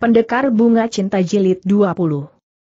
Pendekar Bunga Cinta Jilid 20.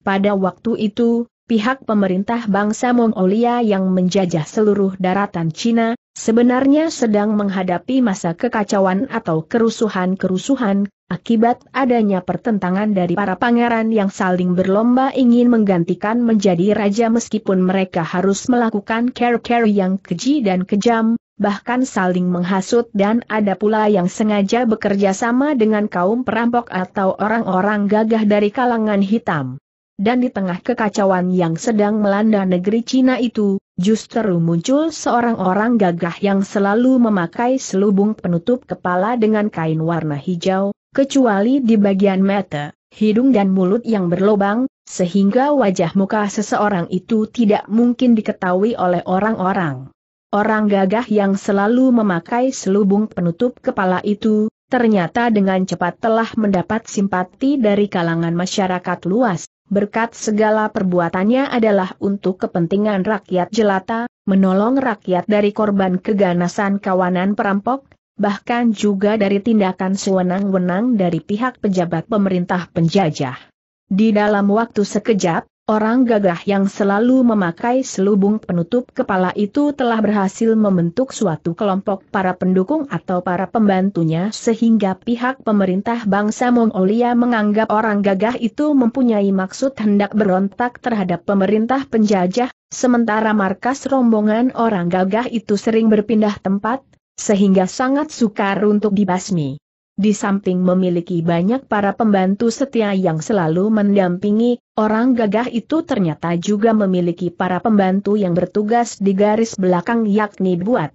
Pada waktu itu, pihak pemerintah bangsa Mongolia yang menjajah seluruh daratan Cina, sebenarnya sedang menghadapi masa kekacauan atau kerusuhan-kerusuhan, akibat adanya pertentangan dari para pangeran yang saling berlomba ingin menggantikan menjadi raja meskipun mereka harus melakukan care-care yang keji dan kejam, bahkan saling menghasut dan ada pula yang sengaja bekerja sama dengan kaum perampok atau orang-orang gagah dari kalangan hitam. Dan di tengah kekacauan yang sedang melanda negeri Cina itu, justru muncul seorang orang gagah yang selalu memakai selubung penutup kepala dengan kain warna hijau, kecuali di bagian mata, hidung dan mulut yang berlobang, sehingga wajah muka seseorang itu tidak mungkin diketahui oleh orang-orang. Orang gagah yang selalu memakai selubung penutup kepala itu, ternyata dengan cepat telah mendapat simpati dari kalangan masyarakat luas, berkat segala perbuatannya adalah untuk kepentingan rakyat jelata, menolong rakyat dari korban keganasan kawanan perampok, bahkan juga dari tindakan sewenang-wenang dari pihak pejabat pemerintah penjajah. Di dalam waktu sekejap, Orang gagah yang selalu memakai selubung penutup kepala itu telah berhasil membentuk suatu kelompok para pendukung atau para pembantunya sehingga pihak pemerintah bangsa Mongolia menganggap orang gagah itu mempunyai maksud hendak berontak terhadap pemerintah penjajah, sementara markas rombongan orang gagah itu sering berpindah tempat, sehingga sangat sukar untuk dibasmi. Di samping memiliki banyak para pembantu setia yang selalu mendampingi, orang gagah itu ternyata juga memiliki para pembantu yang bertugas di garis belakang yakni buat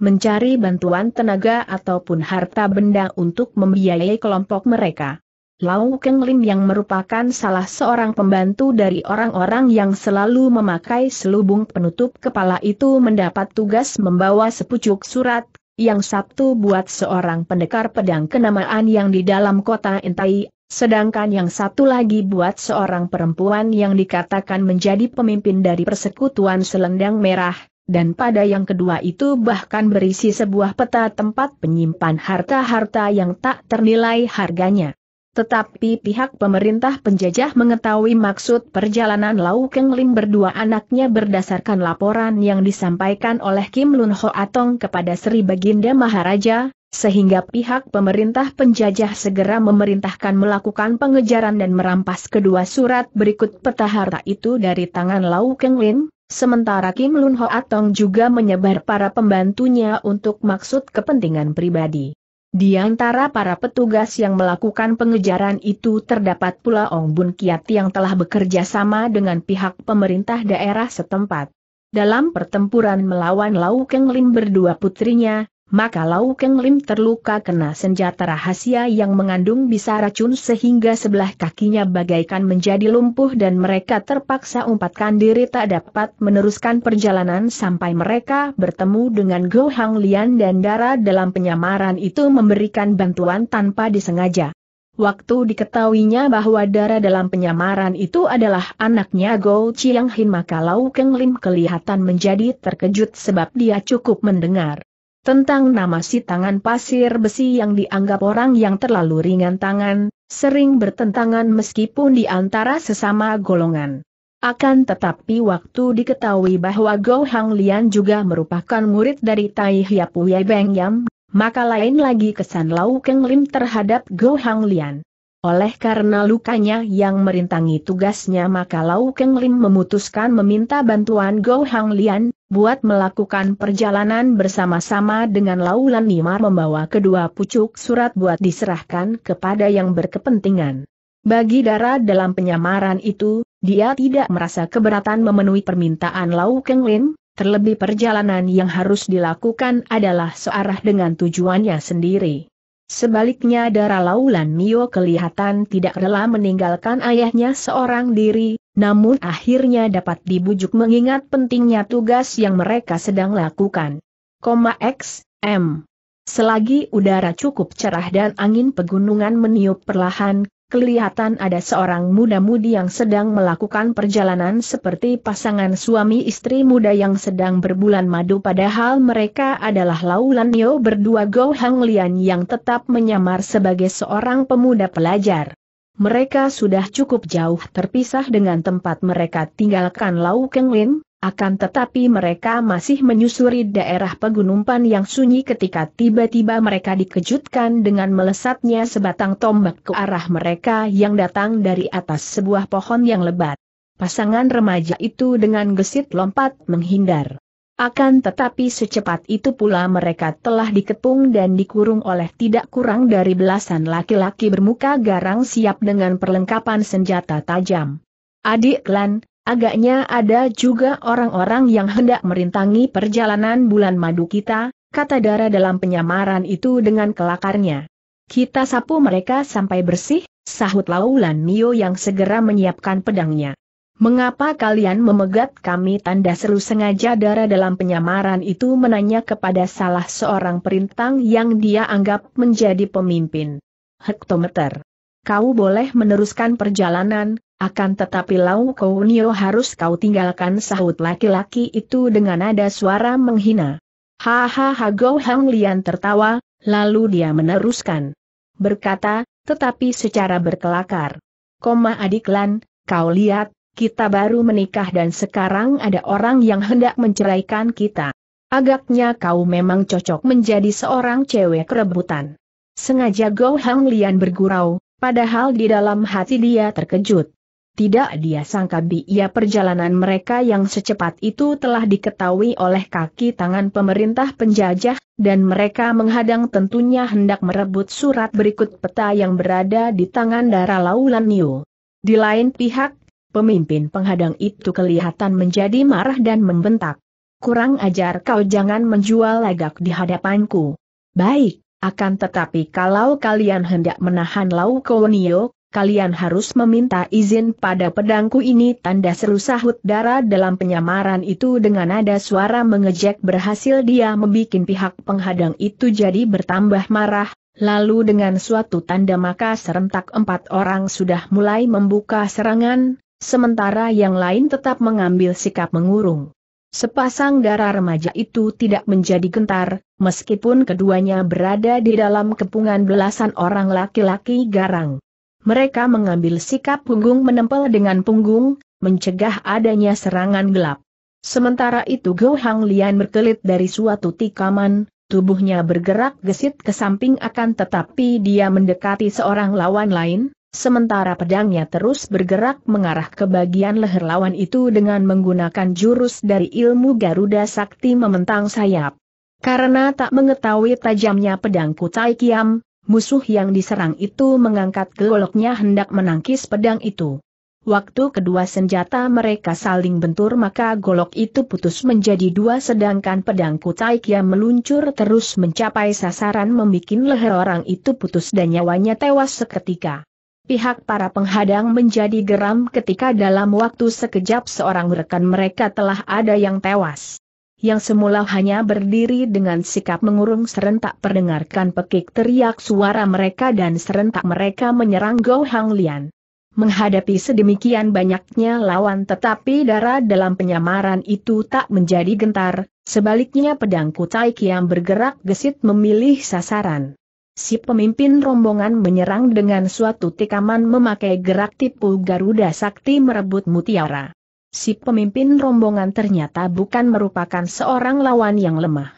mencari bantuan tenaga ataupun harta benda untuk membiayai kelompok mereka. Lau Keng Lim yang merupakan salah seorang pembantu dari orang-orang yang selalu memakai selubung penutup kepala itu mendapat tugas membawa sepucuk surat yang Sabtu buat seorang pendekar pedang kenamaan yang di dalam kota Entai, sedangkan yang satu lagi buat seorang perempuan yang dikatakan menjadi pemimpin dari persekutuan selendang merah, dan pada yang kedua itu bahkan berisi sebuah peta tempat penyimpan harta-harta yang tak ternilai harganya. Tetapi pihak pemerintah penjajah mengetahui maksud perjalanan Lau Keng Lim berdua anaknya berdasarkan laporan yang disampaikan oleh Kim Lun Ho Atong kepada Sri Baginda Maharaja, sehingga pihak pemerintah penjajah segera memerintahkan melakukan pengejaran dan merampas kedua surat berikut peta harta itu dari tangan Lau Keng Lim, sementara Kim Lun Ho Atong juga menyebar para pembantunya untuk maksud kepentingan pribadi. Di antara para petugas yang melakukan pengejaran itu terdapat pula Ong Bun Kiat yang telah bekerja sama dengan pihak pemerintah daerah setempat. Dalam pertempuran melawan Lau Keng Lim berdua putrinya, maka Lau Keng Lim terluka kena senjata rahasia yang mengandung bisa racun sehingga sebelah kakinya bagaikan menjadi lumpuh dan mereka terpaksa umpatkan diri tak dapat meneruskan perjalanan sampai mereka bertemu dengan Go Hang Lian dan Dara dalam penyamaran itu memberikan bantuan tanpa disengaja. Waktu diketahuinya bahwa Dara dalam penyamaran itu adalah anaknya Go Chiang Hin maka Lau Keng Lim kelihatan menjadi terkejut sebab dia cukup mendengar tentang nama si tangan pasir besi yang dianggap orang yang terlalu ringan tangan, sering bertentangan meskipun di antara sesama golongan. Akan tetapi waktu diketahui bahwa Go Hang Lian juga merupakan murid dari Tai Hiapu Yai Beng Yam, maka lain lagi kesan Lau Keng Lim terhadap Go Hang Lian. Oleh karena lukanya yang merintangi tugasnya maka Lau Keng Lim memutuskan meminta bantuan Go Hang Lian, buat melakukan perjalanan bersama-sama dengan Lau Lan Nimar membawa kedua pucuk surat buat diserahkan kepada yang berkepentingan. Bagi darah dalam penyamaran itu, dia tidak merasa keberatan memenuhi permintaan Lau Keng Lim, terlebih perjalanan yang harus dilakukan adalah searah dengan tujuannya sendiri. Sebaliknya darah Laulan Mio kelihatan tidak rela meninggalkan ayahnya seorang diri, namun akhirnya dapat dibujuk mengingat pentingnya tugas yang mereka sedang lakukan. Koma X, M. Selagi udara cukup cerah dan angin pegunungan meniup perlahan, kelihatan ada seorang muda-mudi yang sedang melakukan perjalanan seperti pasangan suami istri muda yang sedang berbulan madu padahal mereka adalah Laulanyo berdua Go Hang Lian yang tetap menyamar sebagai seorang pemuda pelajar. Mereka sudah cukup jauh terpisah dengan tempat mereka tinggalkan Lau Keng Lin, akan tetapi mereka masih menyusuri daerah pegunungan yang sunyi ketika tiba-tiba mereka dikejutkan dengan melesatnya sebatang tombak ke arah mereka yang datang dari atas sebuah pohon yang lebat. Pasangan remaja itu dengan gesit lompat menghindar. Akan tetapi secepat itu pula mereka telah dikepung dan dikurung oleh tidak kurang dari belasan laki-laki bermuka garang siap dengan perlengkapan senjata tajam. Adik Lan, Agaknya ada juga orang-orang yang hendak merintangi perjalanan bulan madu kita, kata Dara dalam penyamaran itu dengan kelakarnya. Kita sapu mereka sampai bersih, sahut Laulan Mio yang segera menyiapkan pedangnya. Mengapa kalian memegat kami tanda seru sengaja Dara dalam penyamaran itu menanya kepada salah seorang perintang yang dia anggap menjadi pemimpin. Hektometer. Kau boleh meneruskan perjalanan, akan tetapi Lau Kounio harus kau tinggalkan sahut laki-laki itu dengan nada suara menghina. Hahaha Gou Hang Lian tertawa, lalu dia meneruskan. Berkata, tetapi secara berkelakar. Koma adik Lan, kau lihat, kita baru menikah dan sekarang ada orang yang hendak menceraikan kita. Agaknya kau memang cocok menjadi seorang cewek rebutan. Sengaja Gou Hang Lian bergurau, padahal di dalam hati dia terkejut. Tidak dia sangka biaya perjalanan mereka yang secepat itu telah diketahui oleh kaki tangan pemerintah penjajah, dan mereka menghadang tentunya hendak merebut surat berikut peta yang berada di tangan Dara Laulan Niu. Di lain pihak, pemimpin penghadang itu kelihatan menjadi marah dan membentak. Kurang ajar kau jangan menjual lagak di hadapanku. Baik, akan tetapi kalau kalian hendak menahan Lau Kowonio, kalian harus meminta izin pada pedangku ini tanda seru sahut darah dalam penyamaran itu dengan nada suara mengejek berhasil dia membuat pihak penghadang itu jadi bertambah marah, lalu dengan suatu tanda maka serentak empat orang sudah mulai membuka serangan, sementara yang lain tetap mengambil sikap mengurung. Sepasang darah remaja itu tidak menjadi gentar, meskipun keduanya berada di dalam kepungan belasan orang laki-laki garang mereka mengambil sikap punggung menempel dengan punggung, mencegah adanya serangan gelap. Sementara itu Go Hang Lian berkelit dari suatu tikaman, tubuhnya bergerak gesit ke samping akan tetapi dia mendekati seorang lawan lain, sementara pedangnya terus bergerak mengarah ke bagian leher lawan itu dengan menggunakan jurus dari ilmu Garuda Sakti mementang sayap. Karena tak mengetahui tajamnya pedang Kutai Kiam, musuh yang diserang itu mengangkat goloknya hendak menangkis pedang itu. Waktu kedua senjata mereka saling bentur maka golok itu putus menjadi dua sedangkan pedang Kutaikia meluncur terus mencapai sasaran membuat leher orang itu putus dan nyawanya tewas seketika. Pihak para penghadang menjadi geram ketika dalam waktu sekejap seorang rekan mereka telah ada yang tewas yang semula hanya berdiri dengan sikap mengurung serentak perdengarkan pekik teriak suara mereka dan serentak mereka menyerang Go Hang Lian. Menghadapi sedemikian banyaknya lawan tetapi darah dalam penyamaran itu tak menjadi gentar, sebaliknya pedang kutai yang bergerak gesit memilih sasaran. Si pemimpin rombongan menyerang dengan suatu tikaman memakai gerak tipu Garuda Sakti merebut mutiara si pemimpin rombongan ternyata bukan merupakan seorang lawan yang lemah.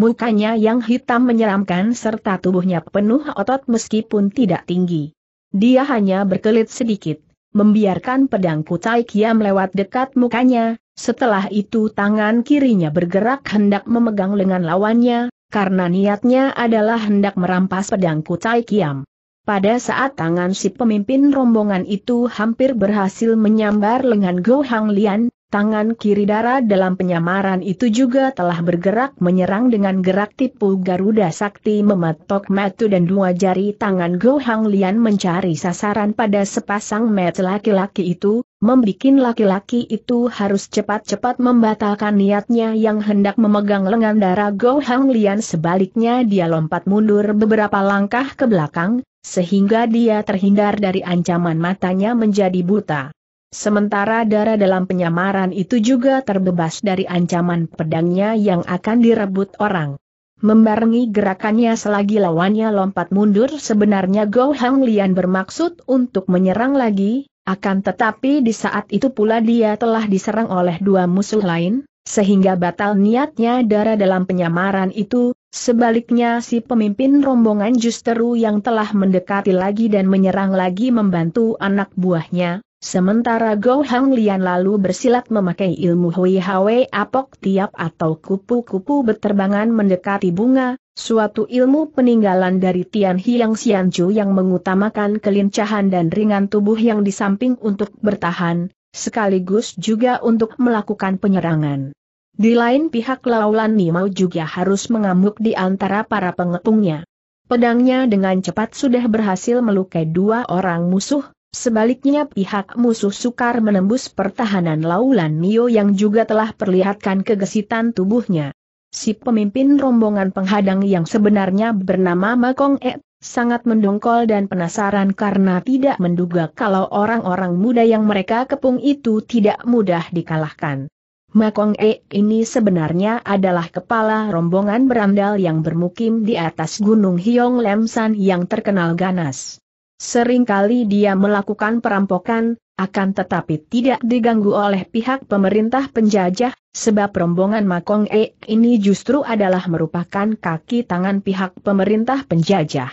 Mukanya yang hitam menyeramkan serta tubuhnya penuh otot meskipun tidak tinggi. Dia hanya berkelit sedikit, membiarkan pedang kutai kiam lewat dekat mukanya, setelah itu tangan kirinya bergerak hendak memegang lengan lawannya, karena niatnya adalah hendak merampas pedang kutai kiam. Pada saat tangan si pemimpin rombongan itu hampir berhasil menyambar lengan Go Hang Lian, Tangan kiri Dara dalam penyamaran itu juga telah bergerak menyerang dengan gerak tipu Garuda Sakti mematok metu dan dua jari tangan Go Hang Lian mencari sasaran pada sepasang met laki-laki itu, membikin laki-laki itu harus cepat-cepat membatalkan niatnya yang hendak memegang lengan Dara Go Hang Lian sebaliknya dia lompat mundur beberapa langkah ke belakang, sehingga dia terhindar dari ancaman matanya menjadi buta. Sementara darah dalam penyamaran itu juga terbebas dari ancaman pedangnya yang akan direbut orang. Membarengi gerakannya selagi lawannya lompat mundur sebenarnya Go Hang Lian bermaksud untuk menyerang lagi, akan tetapi di saat itu pula dia telah diserang oleh dua musuh lain, sehingga batal niatnya darah dalam penyamaran itu, sebaliknya si pemimpin rombongan justeru yang telah mendekati lagi dan menyerang lagi membantu anak buahnya, Sementara Go Hang Lian lalu bersilat memakai ilmu Hui Hwe Apok Tiap atau kupu-kupu berterbangan mendekati bunga, suatu ilmu peninggalan dari Tian Hiang Chu yang mengutamakan kelincahan dan ringan tubuh yang di samping untuk bertahan, sekaligus juga untuk melakukan penyerangan. Di lain pihak Laulan Nimau juga harus mengamuk di antara para pengepungnya. Pedangnya dengan cepat sudah berhasil melukai dua orang musuh, Sebaliknya pihak musuh sukar menembus pertahanan Laulan Nio yang juga telah perlihatkan kegesitan tubuhnya. Si pemimpin rombongan penghadang yang sebenarnya bernama Makong E sangat mendongkol dan penasaran karena tidak menduga kalau orang-orang muda yang mereka kepung itu tidak mudah dikalahkan. Makong E ini sebenarnya adalah kepala rombongan berandal yang bermukim di atas Gunung Hiong Lemsan yang terkenal ganas. Seringkali dia melakukan perampokan, akan tetapi tidak diganggu oleh pihak pemerintah penjajah, sebab rombongan Makong e ini justru adalah merupakan kaki tangan pihak pemerintah penjajah.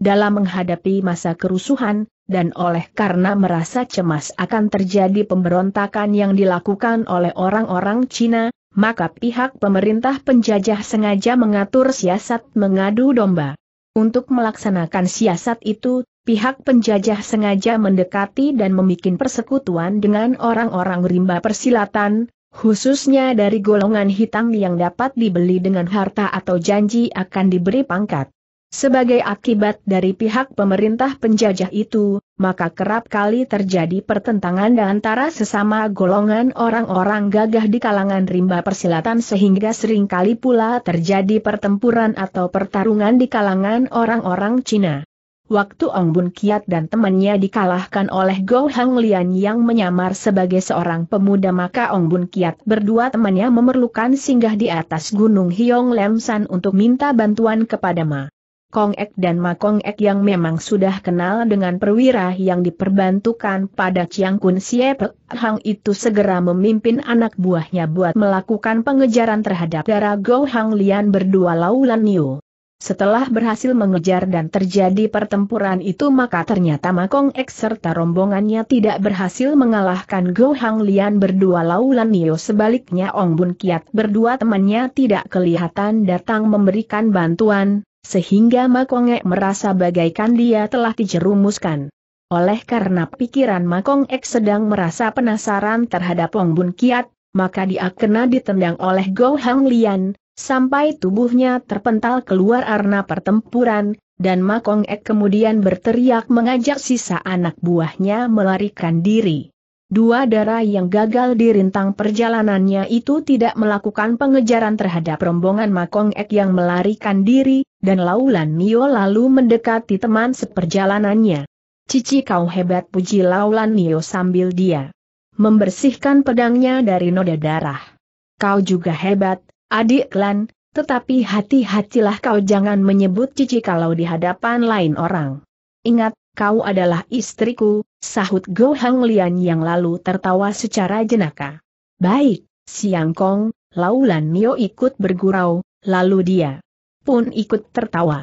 Dalam menghadapi masa kerusuhan, dan oleh karena merasa cemas akan terjadi pemberontakan yang dilakukan oleh orang-orang Cina, maka pihak pemerintah penjajah sengaja mengatur siasat mengadu domba. Untuk melaksanakan siasat itu, pihak penjajah sengaja mendekati dan membuat persekutuan dengan orang-orang rimba persilatan, khususnya dari golongan hitam yang dapat dibeli dengan harta atau janji akan diberi pangkat. Sebagai akibat dari pihak pemerintah penjajah itu, maka kerap kali terjadi pertentangan antara sesama golongan orang-orang gagah di kalangan rimba persilatan sehingga seringkali pula terjadi pertempuran atau pertarungan di kalangan orang-orang Cina. Waktu Ong Bun Kiat dan temannya dikalahkan oleh Go Hang Lian yang menyamar sebagai seorang pemuda maka Ong Bun Kiat berdua temannya memerlukan singgah di atas Gunung Hiong San untuk minta bantuan kepada Ma. Kong Ek dan Ma Kong Ek yang memang sudah kenal dengan perwira yang diperbantukan pada Chiang Kun Siep Hang itu segera memimpin anak buahnya buat melakukan pengejaran terhadap darah Go Hang Lian berdua Laulan Niu. Setelah berhasil mengejar dan terjadi pertempuran itu maka ternyata Makong Ek serta rombongannya tidak berhasil mengalahkan Go Hang Lian berdua Laulan Nio sebaliknya Ong Bun Kiat berdua temannya tidak kelihatan datang memberikan bantuan, sehingga Makong Ek merasa bagaikan dia telah dijerumuskan. Oleh karena pikiran Makong Ek sedang merasa penasaran terhadap Ong Bun Kiat, maka dia kena ditendang oleh Go Hang Lian, Sampai tubuhnya terpental keluar karena pertempuran, dan Makong Ek kemudian berteriak mengajak sisa anak buahnya melarikan diri. Dua darah yang gagal di rintang perjalanannya itu tidak melakukan pengejaran terhadap rombongan Makong Ek yang melarikan diri, dan Laulan Nio lalu mendekati teman seperjalanannya. Cici kau hebat puji Laulan Nio sambil dia membersihkan pedangnya dari noda darah. Kau juga hebat, Adik Lan, tetapi hati-hatilah kau jangan menyebut cici kalau di hadapan lain orang. Ingat, kau adalah istriku, sahut Go Hang Lian yang lalu tertawa secara jenaka. Baik, Siang Kong, Laulan Nio ikut bergurau, lalu dia pun ikut tertawa.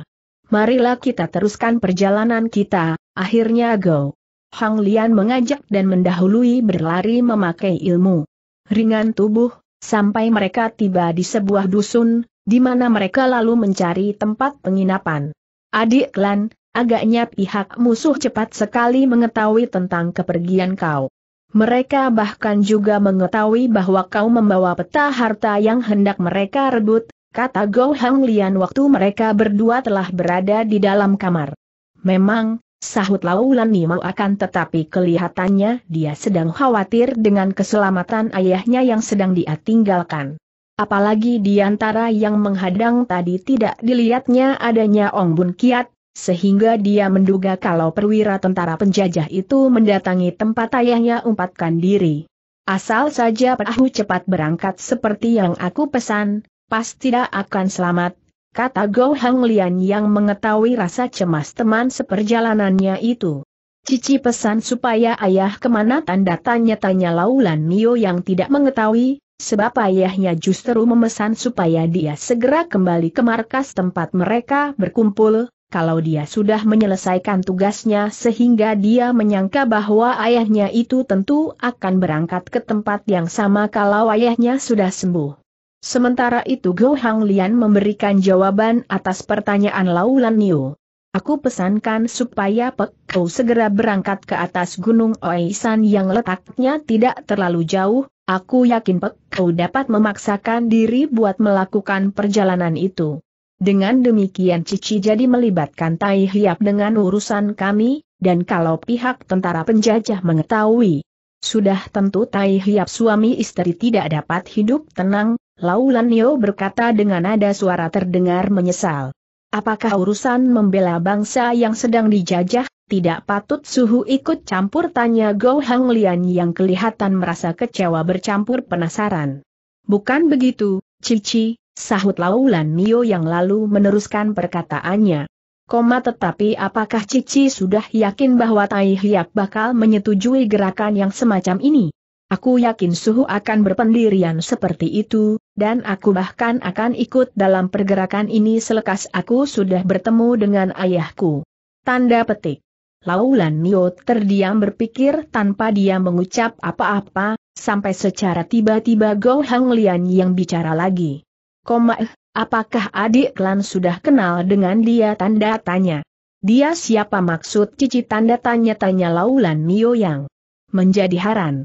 Marilah kita teruskan perjalanan kita, akhirnya Go. Hang Lian mengajak dan mendahului berlari memakai ilmu ringan tubuh, sampai mereka tiba di sebuah dusun, di mana mereka lalu mencari tempat penginapan. Adik klan, agaknya pihak musuh cepat sekali mengetahui tentang kepergian kau. Mereka bahkan juga mengetahui bahwa kau membawa peta harta yang hendak mereka rebut, kata Go Hang Lian waktu mereka berdua telah berada di dalam kamar. Memang, Sahut Laulan Nimau akan tetapi kelihatannya dia sedang khawatir dengan keselamatan ayahnya yang sedang dia tinggalkan. Apalagi di antara yang menghadang tadi tidak dilihatnya adanya Ong Bun Kiat, sehingga dia menduga kalau perwira tentara penjajah itu mendatangi tempat ayahnya umpatkan diri. Asal saja perahu cepat berangkat seperti yang aku pesan, pasti tidak akan selamat, kata Go Hang Lian yang mengetahui rasa cemas teman seperjalanannya itu. Cici pesan supaya ayah kemana tanda tanya-tanya Laulan Mio yang tidak mengetahui, sebab ayahnya justru memesan supaya dia segera kembali ke markas tempat mereka berkumpul, kalau dia sudah menyelesaikan tugasnya sehingga dia menyangka bahwa ayahnya itu tentu akan berangkat ke tempat yang sama kalau ayahnya sudah sembuh. Sementara itu Go Hang Lian memberikan jawaban atas pertanyaan Laulan Niu. Aku pesankan supaya Pek Kau segera berangkat ke atas Gunung Oisan yang letaknya tidak terlalu jauh, aku yakin Pek Kau dapat memaksakan diri buat melakukan perjalanan itu. Dengan demikian Cici jadi melibatkan Tai Hiap dengan urusan kami, dan kalau pihak tentara penjajah mengetahui, sudah tentu Tai Hiap suami istri tidak dapat hidup tenang, Laulan Nio berkata dengan nada suara terdengar menyesal. Apakah urusan membela bangsa yang sedang dijajah, tidak patut suhu ikut campur tanya Go Hang Lian yang kelihatan merasa kecewa bercampur penasaran. Bukan begitu, Cici, sahut Laulan Nio yang lalu meneruskan perkataannya. Koma tetapi apakah Cici sudah yakin bahwa Tai Hiap bakal menyetujui gerakan yang semacam ini? Aku yakin suhu akan berpendirian seperti itu, dan aku bahkan akan ikut dalam pergerakan ini selekas aku sudah bertemu dengan ayahku. Tanda petik. Laulan Nio terdiam berpikir tanpa dia mengucap apa-apa, sampai secara tiba-tiba Go Hang Lian yang bicara lagi. Koma eh, apakah adik klan sudah kenal dengan dia tanda tanya. Dia siapa maksud cici tanda tanya-tanya Laulan Nio yang menjadi haran.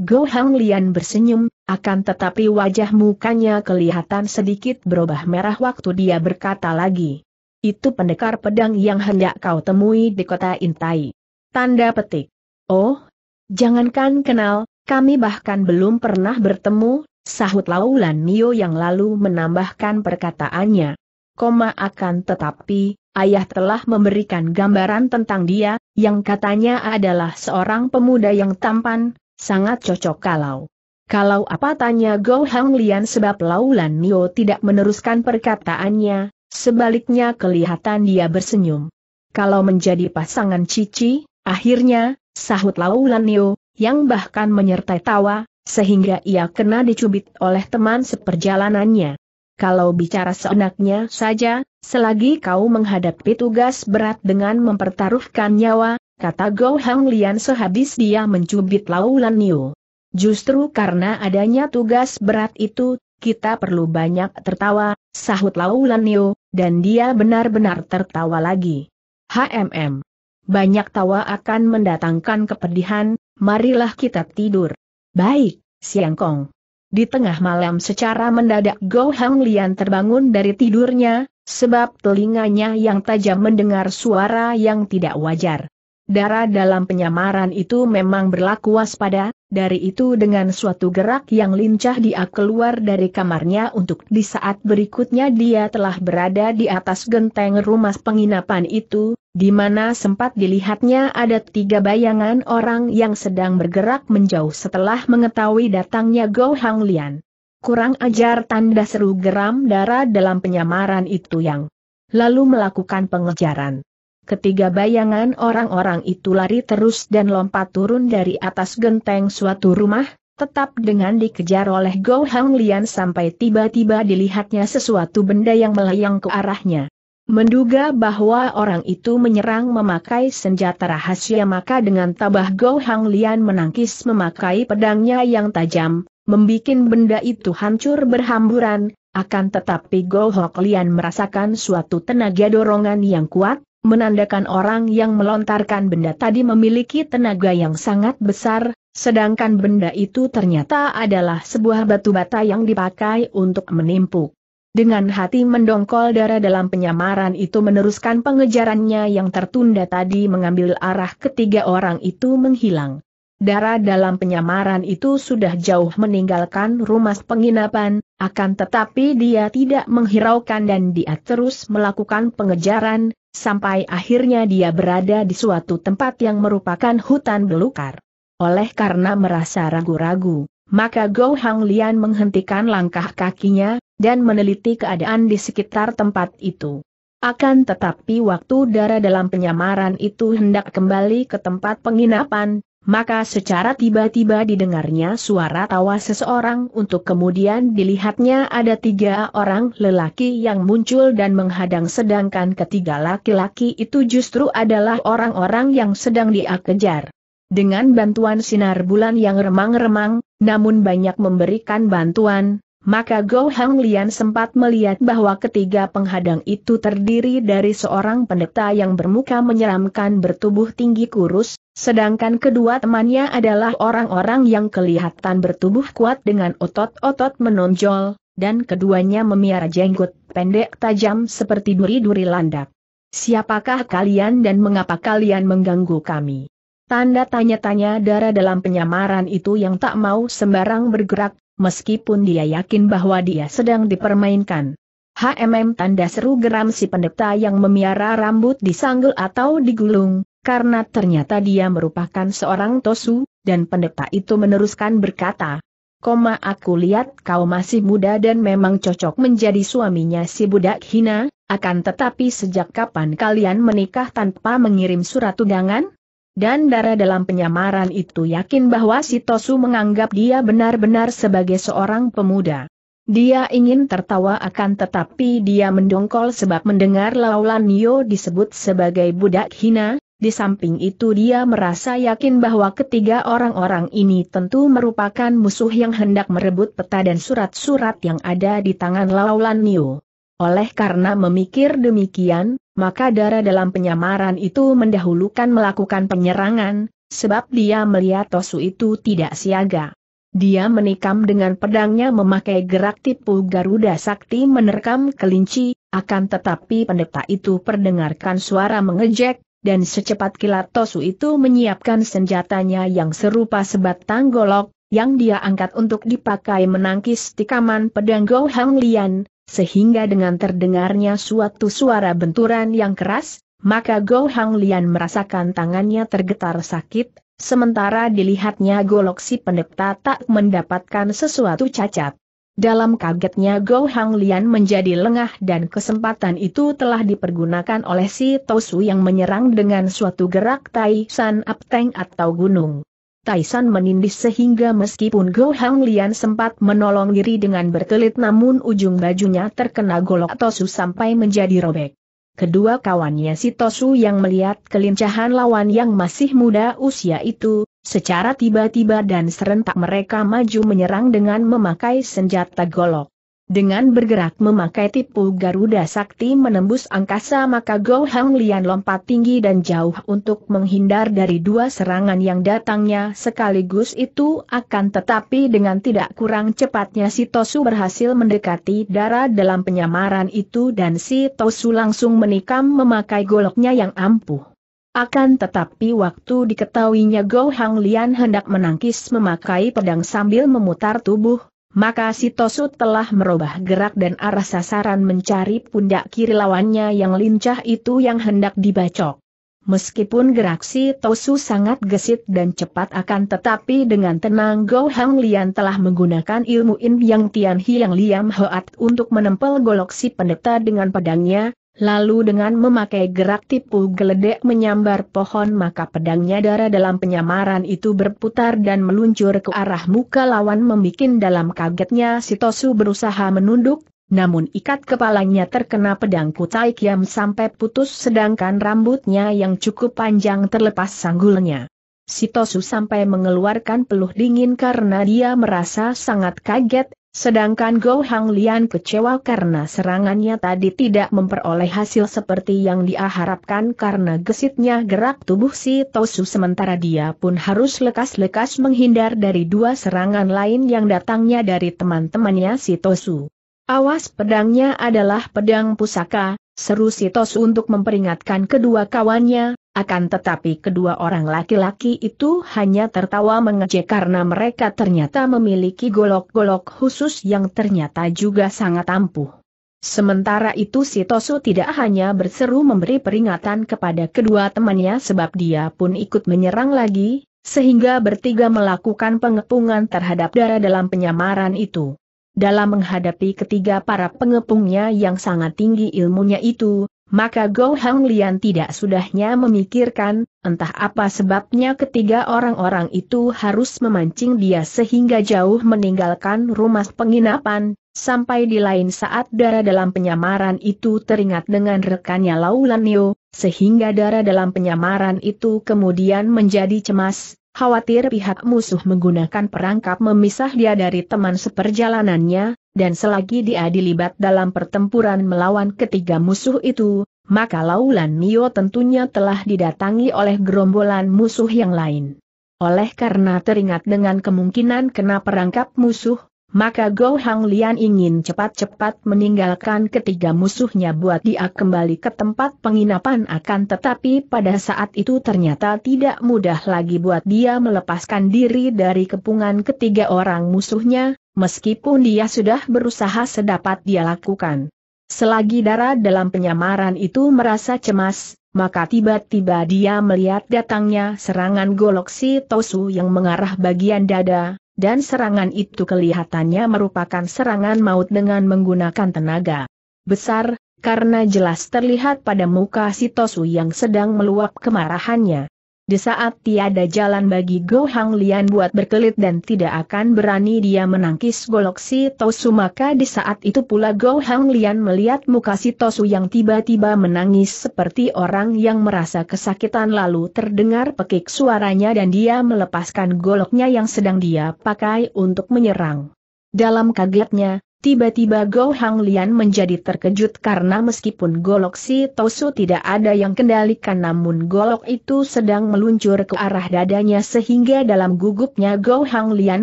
Go Hang Lian bersenyum, akan tetapi wajah mukanya kelihatan sedikit berubah merah waktu dia berkata lagi. Itu pendekar pedang yang hendak kau temui di kota Intai. Tanda petik. Oh, jangankan kenal, kami bahkan belum pernah bertemu, sahut Laulan Nio yang lalu menambahkan perkataannya. Koma akan tetapi, ayah telah memberikan gambaran tentang dia, yang katanya adalah seorang pemuda yang tampan, sangat cocok kalau kalau apa tanya Go Hanglian sebab Laulan Nio tidak meneruskan perkataannya, sebaliknya kelihatan dia bersenyum. Kalau menjadi pasangan Cici, akhirnya, sahut Laulan Nio, yang bahkan menyertai tawa, sehingga ia kena dicubit oleh teman seperjalanannya. Kalau bicara seenaknya saja, selagi kau menghadapi tugas berat dengan mempertaruhkan nyawa, kata Go Hang Lian sehabis dia mencubit Laulan Nio. Justru karena adanya tugas berat itu, kita perlu banyak tertawa, sahut Laulan Neo, dan dia benar-benar tertawa lagi. HMM. Banyak tawa akan mendatangkan kepedihan, marilah kita tidur. Baik, Siang Kong. Di tengah malam secara mendadak Go Hang Lian terbangun dari tidurnya, sebab telinganya yang tajam mendengar suara yang tidak wajar. Darah dalam penyamaran itu memang berlaku waspada, dari itu dengan suatu gerak yang lincah dia keluar dari kamarnya untuk di saat berikutnya dia telah berada di atas genteng rumah penginapan itu, di mana sempat dilihatnya ada tiga bayangan orang yang sedang bergerak menjauh setelah mengetahui datangnya Go Hang Lian. Kurang ajar tanda seru geram darah dalam penyamaran itu yang lalu melakukan pengejaran. Ketiga bayangan orang-orang itu lari terus dan lompat turun dari atas genteng suatu rumah, tetap dengan dikejar oleh Go Hang Lian sampai tiba-tiba dilihatnya sesuatu benda yang melayang ke arahnya. Menduga bahwa orang itu menyerang memakai senjata rahasia maka dengan tabah Go Hang Lian menangkis memakai pedangnya yang tajam, membuat benda itu hancur berhamburan, akan tetapi Go Hok Lian merasakan suatu tenaga dorongan yang kuat, menandakan orang yang melontarkan benda tadi memiliki tenaga yang sangat besar, sedangkan benda itu ternyata adalah sebuah batu bata yang dipakai untuk menimpuk. Dengan hati mendongkol darah dalam penyamaran itu meneruskan pengejarannya yang tertunda tadi mengambil arah ketiga orang itu menghilang. Darah dalam penyamaran itu sudah jauh meninggalkan rumah penginapan, akan tetapi dia tidak menghiraukan dan dia terus melakukan pengejaran, sampai akhirnya dia berada di suatu tempat yang merupakan hutan belukar. Oleh karena merasa ragu-ragu, maka Gou Hang Lian menghentikan langkah kakinya, dan meneliti keadaan di sekitar tempat itu. Akan tetapi waktu darah dalam penyamaran itu hendak kembali ke tempat penginapan, maka secara tiba-tiba didengarnya suara tawa seseorang untuk kemudian dilihatnya ada tiga orang lelaki yang muncul dan menghadang sedangkan ketiga laki-laki itu justru adalah orang-orang yang sedang dia kejar. Dengan bantuan sinar bulan yang remang-remang, namun banyak memberikan bantuan, maka Go Hang Lian sempat melihat bahwa ketiga penghadang itu terdiri dari seorang pendeta yang bermuka menyeramkan bertubuh tinggi kurus, Sedangkan kedua temannya adalah orang-orang yang kelihatan bertubuh kuat dengan otot-otot menonjol, dan keduanya memiara jenggot pendek tajam seperti duri-duri landak. Siapakah kalian dan mengapa kalian mengganggu kami? Tanda tanya-tanya darah dalam penyamaran itu yang tak mau sembarang bergerak, meskipun dia yakin bahwa dia sedang dipermainkan. HMM tanda seru geram si pendeta yang memiara rambut disanggul atau digulung, karena ternyata dia merupakan seorang tosu, dan pendeta itu meneruskan berkata, Koma aku lihat kau masih muda dan memang cocok menjadi suaminya si budak hina, akan tetapi sejak kapan kalian menikah tanpa mengirim surat undangan? Dan darah dalam penyamaran itu yakin bahwa si Tosu menganggap dia benar-benar sebagai seorang pemuda. Dia ingin tertawa akan tetapi dia mendongkol sebab mendengar Laulan Nio disebut sebagai budak hina, di samping itu dia merasa yakin bahwa ketiga orang-orang ini tentu merupakan musuh yang hendak merebut peta dan surat-surat yang ada di tangan Laulan Niu. Oleh karena memikir demikian, maka darah dalam penyamaran itu mendahulukan melakukan penyerangan, sebab dia melihat Tosu itu tidak siaga. Dia menikam dengan pedangnya memakai gerak tipu Garuda Sakti menerkam kelinci, akan tetapi pendeta itu perdengarkan suara mengejek, dan secepat kilat Tosu itu menyiapkan senjatanya yang serupa sebatang golok, yang dia angkat untuk dipakai menangkis tikaman pedang Go Hang Lian, sehingga dengan terdengarnya suatu suara benturan yang keras, maka Go Hang Lian merasakan tangannya tergetar sakit, sementara dilihatnya golok si pendeta tak mendapatkan sesuatu cacat. Dalam kagetnya Go Hang Lian menjadi lengah dan kesempatan itu telah dipergunakan oleh si Tosu yang menyerang dengan suatu gerak Tai San Teng atau gunung. Tai San menindis sehingga meskipun Go Hang Lian sempat menolong diri dengan berkelit namun ujung bajunya terkena golok Tosu sampai menjadi robek. Kedua kawannya si Tosu yang melihat kelincahan lawan yang masih muda usia itu, Secara tiba-tiba dan serentak mereka maju menyerang dengan memakai senjata golok. Dengan bergerak memakai tipu Garuda Sakti menembus angkasa maka Go Hang Lian lompat tinggi dan jauh untuk menghindar dari dua serangan yang datangnya sekaligus itu akan tetapi dengan tidak kurang cepatnya si Tosu berhasil mendekati darah dalam penyamaran itu dan si Tosu langsung menikam memakai goloknya yang ampuh. Akan tetapi waktu diketahuinya Go Hang Lian hendak menangkis memakai pedang sambil memutar tubuh, maka si Tosu telah merubah gerak dan arah sasaran mencari pundak kiri lawannya yang lincah itu yang hendak dibacok. Meskipun gerak si Tosu sangat gesit dan cepat akan tetapi dengan tenang Go Hang Lian telah menggunakan ilmu In Yang Tian Hiang Liam Hoat untuk menempel golok si pendeta dengan pedangnya, Lalu dengan memakai gerak tipu geledek menyambar pohon maka pedangnya darah dalam penyamaran itu berputar dan meluncur ke arah muka lawan membuat dalam kagetnya Sitosu berusaha menunduk, namun ikat kepalanya terkena pedang Kutai Kiam sampai putus sedangkan rambutnya yang cukup panjang terlepas sanggulnya. Sitosu sampai mengeluarkan peluh dingin karena dia merasa sangat kaget, Sedangkan Go Hang Lian kecewa karena serangannya tadi tidak memperoleh hasil seperti yang dia harapkan karena gesitnya gerak tubuh si Tosu sementara dia pun harus lekas-lekas menghindar dari dua serangan lain yang datangnya dari teman-temannya si Tosu. Awas pedangnya adalah pedang pusaka, seru si Tosu untuk memperingatkan kedua kawannya, akan tetapi kedua orang laki-laki itu hanya tertawa mengejek karena mereka ternyata memiliki golok-golok khusus yang ternyata juga sangat ampuh. Sementara itu si Tosu tidak hanya berseru memberi peringatan kepada kedua temannya sebab dia pun ikut menyerang lagi, sehingga bertiga melakukan pengepungan terhadap darah dalam penyamaran itu. Dalam menghadapi ketiga para pengepungnya yang sangat tinggi ilmunya itu, maka Go Hang Lian tidak sudahnya memikirkan, entah apa sebabnya ketiga orang-orang itu harus memancing dia sehingga jauh meninggalkan rumah penginapan, sampai di lain saat darah dalam penyamaran itu teringat dengan rekannya Laulan Neo, sehingga darah dalam penyamaran itu kemudian menjadi cemas, khawatir pihak musuh menggunakan perangkap memisah dia dari teman seperjalanannya, dan selagi dia dilibat dalam pertempuran melawan ketiga musuh itu, maka Laulan Mio tentunya telah didatangi oleh gerombolan musuh yang lain. Oleh karena teringat dengan kemungkinan kena perangkap musuh, maka Go Hang Lian ingin cepat-cepat meninggalkan ketiga musuhnya buat dia kembali ke tempat penginapan akan tetapi pada saat itu ternyata tidak mudah lagi buat dia melepaskan diri dari kepungan ketiga orang musuhnya, meskipun dia sudah berusaha sedapat dia lakukan. Selagi darah dalam penyamaran itu merasa cemas, maka tiba-tiba dia melihat datangnya serangan golok si Tosu yang mengarah bagian dada, dan serangan itu kelihatannya merupakan serangan maut dengan menggunakan tenaga besar, karena jelas terlihat pada muka Sitosu yang sedang meluap kemarahannya. Di saat tiada jalan bagi Go Hang Lian buat berkelit dan tidak akan berani dia menangkis golok si Tosu maka di saat itu pula Go Hang Lian melihat muka si Tosu yang tiba-tiba menangis seperti orang yang merasa kesakitan lalu terdengar pekik suaranya dan dia melepaskan goloknya yang sedang dia pakai untuk menyerang. Dalam kagetnya, Tiba-tiba Go Hang Lian menjadi terkejut karena meskipun golok si Tosu tidak ada yang kendalikan namun golok itu sedang meluncur ke arah dadanya sehingga dalam gugupnya Go Hang Lian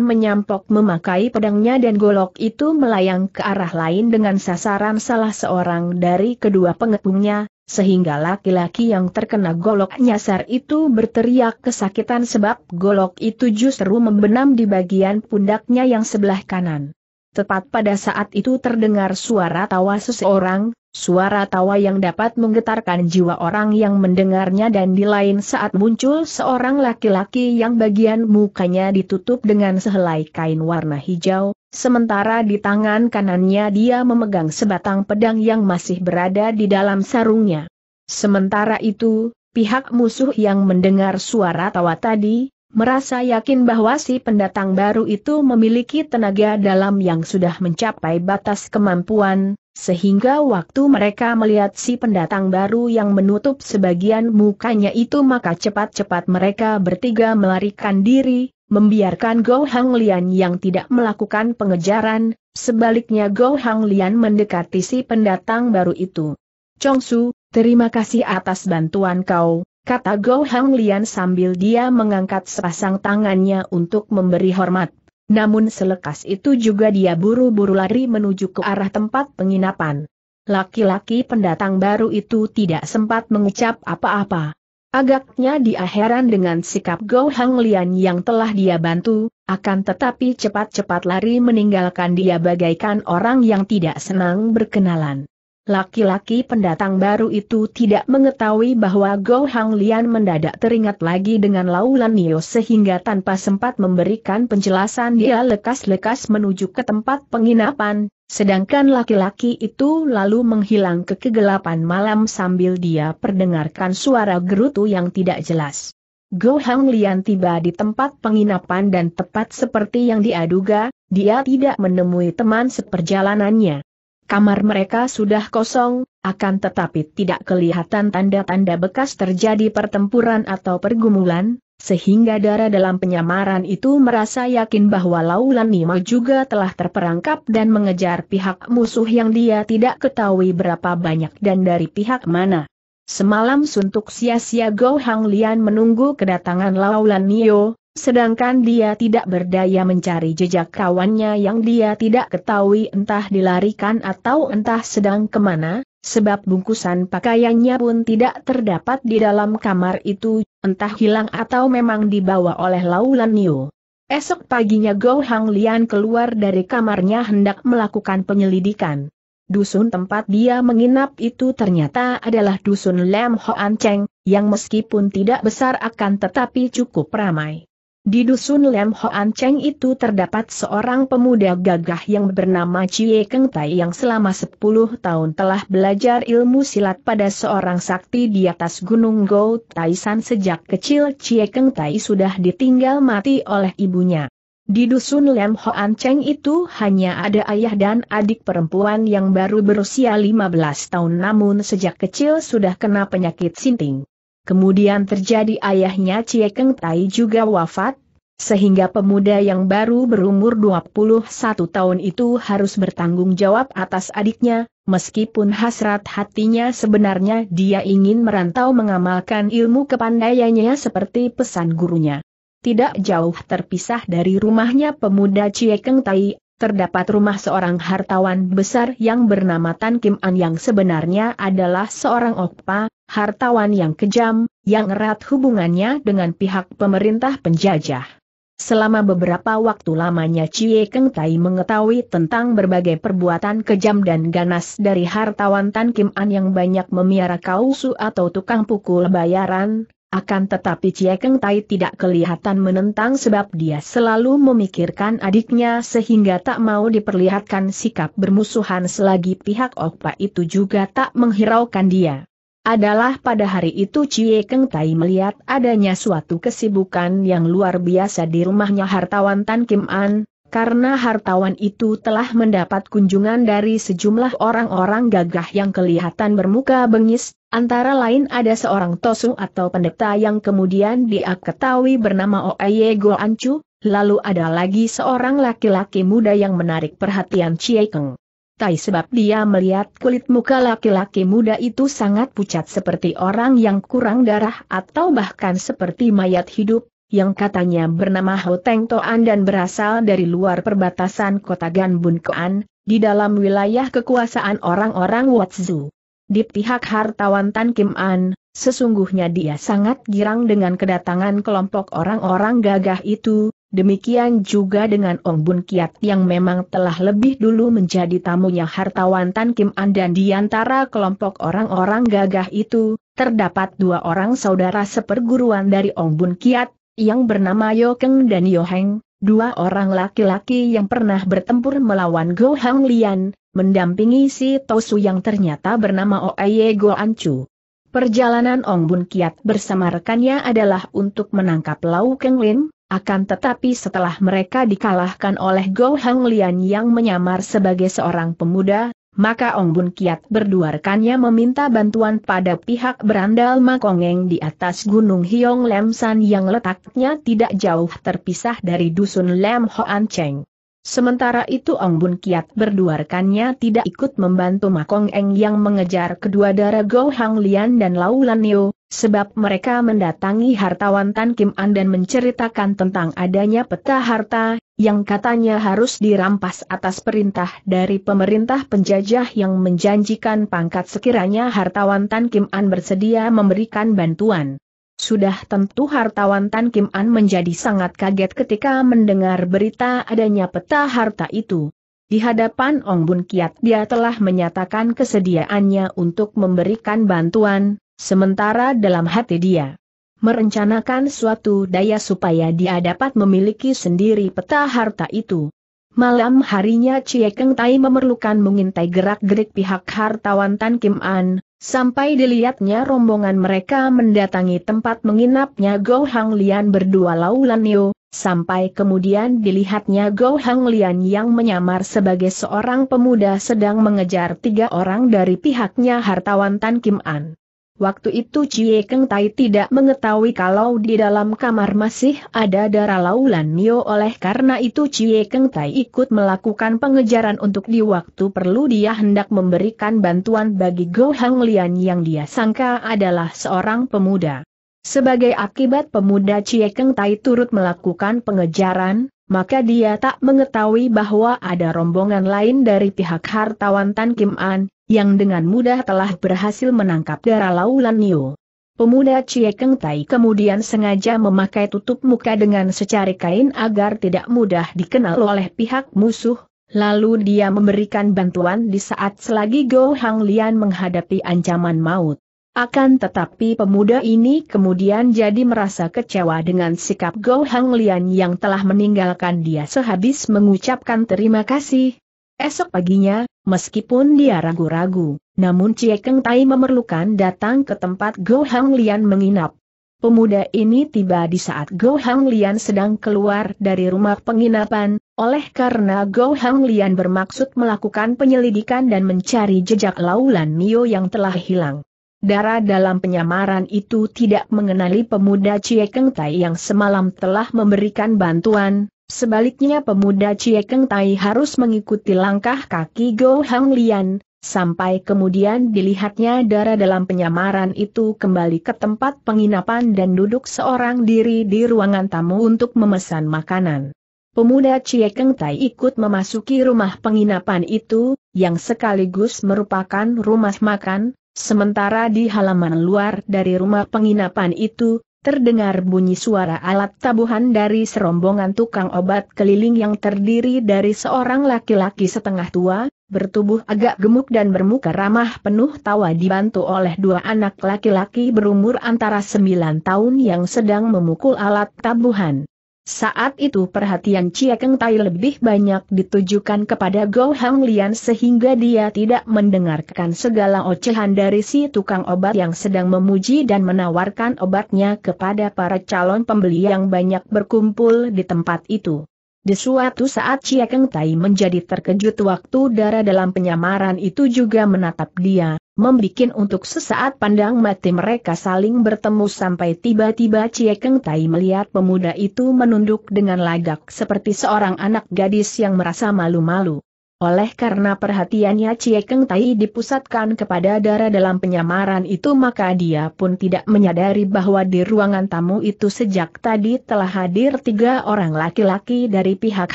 menyampok memakai pedangnya dan golok itu melayang ke arah lain dengan sasaran salah seorang dari kedua pengepungnya, sehingga laki-laki yang terkena golok nyasar itu berteriak kesakitan sebab golok itu justru membenam di bagian pundaknya yang sebelah kanan. Tepat pada saat itu terdengar suara tawa seseorang, suara tawa yang dapat menggetarkan jiwa orang yang mendengarnya dan di lain saat muncul seorang laki-laki yang bagian mukanya ditutup dengan sehelai kain warna hijau, sementara di tangan kanannya dia memegang sebatang pedang yang masih berada di dalam sarungnya. Sementara itu, pihak musuh yang mendengar suara tawa tadi, merasa yakin bahwa si pendatang baru itu memiliki tenaga dalam yang sudah mencapai batas kemampuan, sehingga waktu mereka melihat si pendatang baru yang menutup sebagian mukanya itu maka cepat-cepat mereka bertiga melarikan diri, membiarkan Go Hang Lian yang tidak melakukan pengejaran, sebaliknya Go Hang Lian mendekati si pendatang baru itu. Chong Su, terima kasih atas bantuan kau, kata Go Hang Lian sambil dia mengangkat sepasang tangannya untuk memberi hormat. Namun selekas itu juga dia buru-buru lari menuju ke arah tempat penginapan. Laki-laki pendatang baru itu tidak sempat mengucap apa-apa. Agaknya dia heran dengan sikap Go Hang Lian yang telah dia bantu, akan tetapi cepat-cepat lari meninggalkan dia bagaikan orang yang tidak senang berkenalan. Laki-laki pendatang baru itu tidak mengetahui bahwa Go Hang Lian mendadak teringat lagi dengan Laulan Nio sehingga tanpa sempat memberikan penjelasan dia lekas-lekas menuju ke tempat penginapan, sedangkan laki-laki itu lalu menghilang ke kegelapan malam sambil dia perdengarkan suara gerutu yang tidak jelas. Go Hang Lian tiba di tempat penginapan dan tepat seperti yang diaduga, dia tidak menemui teman seperjalanannya. Kamar mereka sudah kosong, akan tetapi tidak kelihatan tanda-tanda bekas terjadi pertempuran atau pergumulan, sehingga darah dalam penyamaran itu merasa yakin bahwa Laulan Nima juga telah terperangkap dan mengejar pihak musuh yang dia tidak ketahui berapa banyak dan dari pihak mana. Semalam suntuk sia-sia Go Hang Lian menunggu kedatangan Laulan Nio, Sedangkan dia tidak berdaya mencari jejak kawannya yang dia tidak ketahui entah dilarikan atau entah sedang kemana, sebab bungkusan pakaiannya pun tidak terdapat di dalam kamar itu, entah hilang atau memang dibawa oleh Laulan Niu. Esok paginya Go Hang Lian keluar dari kamarnya hendak melakukan penyelidikan. Dusun tempat dia menginap itu ternyata adalah dusun Lam Hoan Cheng, yang meskipun tidak besar akan tetapi cukup ramai. Di dusun Lem Hoan Cheng itu terdapat seorang pemuda gagah yang bernama Chie Keng Tai yang selama 10 tahun telah belajar ilmu silat pada seorang sakti di atas gunung Go Taisan sejak kecil Chie Keng Tai sudah ditinggal mati oleh ibunya. Di dusun Lem Hoan Cheng itu hanya ada ayah dan adik perempuan yang baru berusia 15 tahun namun sejak kecil sudah kena penyakit sinting kemudian terjadi ayahnya Cie Keng Tai juga wafat, sehingga pemuda yang baru berumur 21 tahun itu harus bertanggung jawab atas adiknya, meskipun hasrat hatinya sebenarnya dia ingin merantau mengamalkan ilmu kepandaiannya seperti pesan gurunya. Tidak jauh terpisah dari rumahnya pemuda Cie Keng Tai, terdapat rumah seorang hartawan besar yang bernama Tan Kim An yang sebenarnya adalah seorang okpa, hartawan yang kejam, yang erat hubungannya dengan pihak pemerintah penjajah. Selama beberapa waktu lamanya Cie Keng Tai mengetahui tentang berbagai perbuatan kejam dan ganas dari hartawan Tan Kim An yang banyak memiara kausu atau tukang pukul bayaran, akan tetapi Ciekeng Tai tidak kelihatan menentang sebab dia selalu memikirkan adiknya sehingga tak mau diperlihatkan sikap bermusuhan selagi pihak Okpa itu juga tak menghiraukan dia. Adalah pada hari itu Ciekeng Tai melihat adanya suatu kesibukan yang luar biasa di rumahnya hartawan Tan Kim An, karena hartawan itu telah mendapat kunjungan dari sejumlah orang-orang gagah yang kelihatan bermuka bengis, antara lain ada seorang Tosu atau pendeta yang kemudian dia ketahui bernama Oeye Goancu, lalu ada lagi seorang laki-laki muda yang menarik perhatian Chie Keng. Tai sebab dia melihat kulit muka laki-laki muda itu sangat pucat seperti orang yang kurang darah atau bahkan seperti mayat hidup, yang katanya bernama Ho Teng Toan dan berasal dari luar perbatasan kota Ganbun Koan, di dalam wilayah kekuasaan orang-orang Watsu. Di pihak hartawan Tan Kim An, sesungguhnya dia sangat girang dengan kedatangan kelompok orang-orang gagah itu, demikian juga dengan Ong Bun Kiat yang memang telah lebih dulu menjadi tamunya hartawan Tan Kim An dan di antara kelompok orang-orang gagah itu, terdapat dua orang saudara seperguruan dari Ong Bun Kiat, yang bernama Yokeng dan Yoheng, dua orang laki-laki yang pernah bertempur melawan Go Hang Lian, mendampingi si Tosu yang ternyata bernama Oeye Go Anchu. Perjalanan Ong Bun Kiat bersama rekannya adalah untuk menangkap Lau Keng Lin, akan tetapi setelah mereka dikalahkan oleh Go Hang Lian yang menyamar sebagai seorang pemuda, maka Ong Bun Kiat berdua rekannya meminta bantuan pada pihak berandal Makongeng di atas Gunung Hiong Lem San yang letaknya tidak jauh terpisah dari dusun Lem Hoan Cheng. Sementara itu Ong Bun Kiat berdua rekannya tidak ikut membantu Makongeng yang mengejar kedua darah Go Hang Lian dan Lau Lan Niu, sebab mereka mendatangi hartawan Tan Kim An dan menceritakan tentang adanya peta harta, yang katanya harus dirampas atas perintah dari pemerintah penjajah yang menjanjikan pangkat sekiranya hartawan Tan Kim An bersedia memberikan bantuan. Sudah tentu hartawan Tan Kim An menjadi sangat kaget ketika mendengar berita adanya peta harta itu. Di hadapan Ong Bun Kiat dia telah menyatakan kesediaannya untuk memberikan bantuan, Sementara dalam hati dia merencanakan suatu daya supaya dia dapat memiliki sendiri peta harta itu. Malam harinya Cie Keng Tai memerlukan mengintai gerak-gerik pihak hartawan Tan Kim An, sampai dilihatnya rombongan mereka mendatangi tempat menginapnya Go Hang Lian berdua Laulan Neo, sampai kemudian dilihatnya Go Hang Lian yang menyamar sebagai seorang pemuda sedang mengejar tiga orang dari pihaknya hartawan Tan Kim An. Waktu itu Cie Keng Tai tidak mengetahui kalau di dalam kamar masih ada darah laulan Nio oleh karena itu Cie Keng Tai ikut melakukan pengejaran untuk di waktu perlu dia hendak memberikan bantuan bagi Go Hang Lian yang dia sangka adalah seorang pemuda. Sebagai akibat pemuda Cie Keng Tai turut melakukan pengejaran, maka dia tak mengetahui bahwa ada rombongan lain dari pihak hartawan Tan Kim An, yang dengan mudah telah berhasil menangkap darah Laulan Nio. Pemuda Cie Keng Tai kemudian sengaja memakai tutup muka dengan secari kain agar tidak mudah dikenal oleh pihak musuh, lalu dia memberikan bantuan di saat selagi Go Hang Lian menghadapi ancaman maut. Akan tetapi pemuda ini kemudian jadi merasa kecewa dengan sikap Go Hang Lian yang telah meninggalkan dia sehabis mengucapkan terima kasih. Esok paginya, meskipun dia ragu-ragu, namun Cie Keng Tai memerlukan datang ke tempat Go Hang Lian menginap. Pemuda ini tiba di saat Go Hang Lian sedang keluar dari rumah penginapan, oleh karena Go Hang Lian bermaksud melakukan penyelidikan dan mencari jejak Laulan Mio yang telah hilang darah dalam penyamaran itu tidak mengenali pemuda Ciekeng Tai yang semalam telah memberikan bantuan, sebaliknya pemuda Ciekeng Tai harus mengikuti langkah kaki Go Hang Lian, sampai kemudian dilihatnya darah dalam penyamaran itu kembali ke tempat penginapan dan duduk seorang diri di ruangan tamu untuk memesan makanan. Pemuda Ciekeng Tai ikut memasuki rumah penginapan itu, yang sekaligus merupakan rumah makan, Sementara di halaman luar dari rumah penginapan itu, terdengar bunyi suara alat tabuhan dari serombongan tukang obat keliling yang terdiri dari seorang laki-laki setengah tua, bertubuh agak gemuk dan bermuka ramah penuh tawa dibantu oleh dua anak laki-laki berumur antara sembilan tahun yang sedang memukul alat tabuhan. Saat itu perhatian Chia Keng Tai lebih banyak ditujukan kepada Go Hang Lian sehingga dia tidak mendengarkan segala ocehan dari si tukang obat yang sedang memuji dan menawarkan obatnya kepada para calon pembeli yang banyak berkumpul di tempat itu. Di suatu saat Chia Keng Tai menjadi terkejut waktu darah dalam penyamaran itu juga menatap dia membikin untuk sesaat pandang mati mereka saling bertemu sampai tiba-tiba Cie Keng Tai melihat pemuda itu menunduk dengan lagak seperti seorang anak gadis yang merasa malu-malu. Oleh karena perhatiannya Cie Keng Tai dipusatkan kepada darah dalam penyamaran itu maka dia pun tidak menyadari bahwa di ruangan tamu itu sejak tadi telah hadir tiga orang laki-laki dari pihak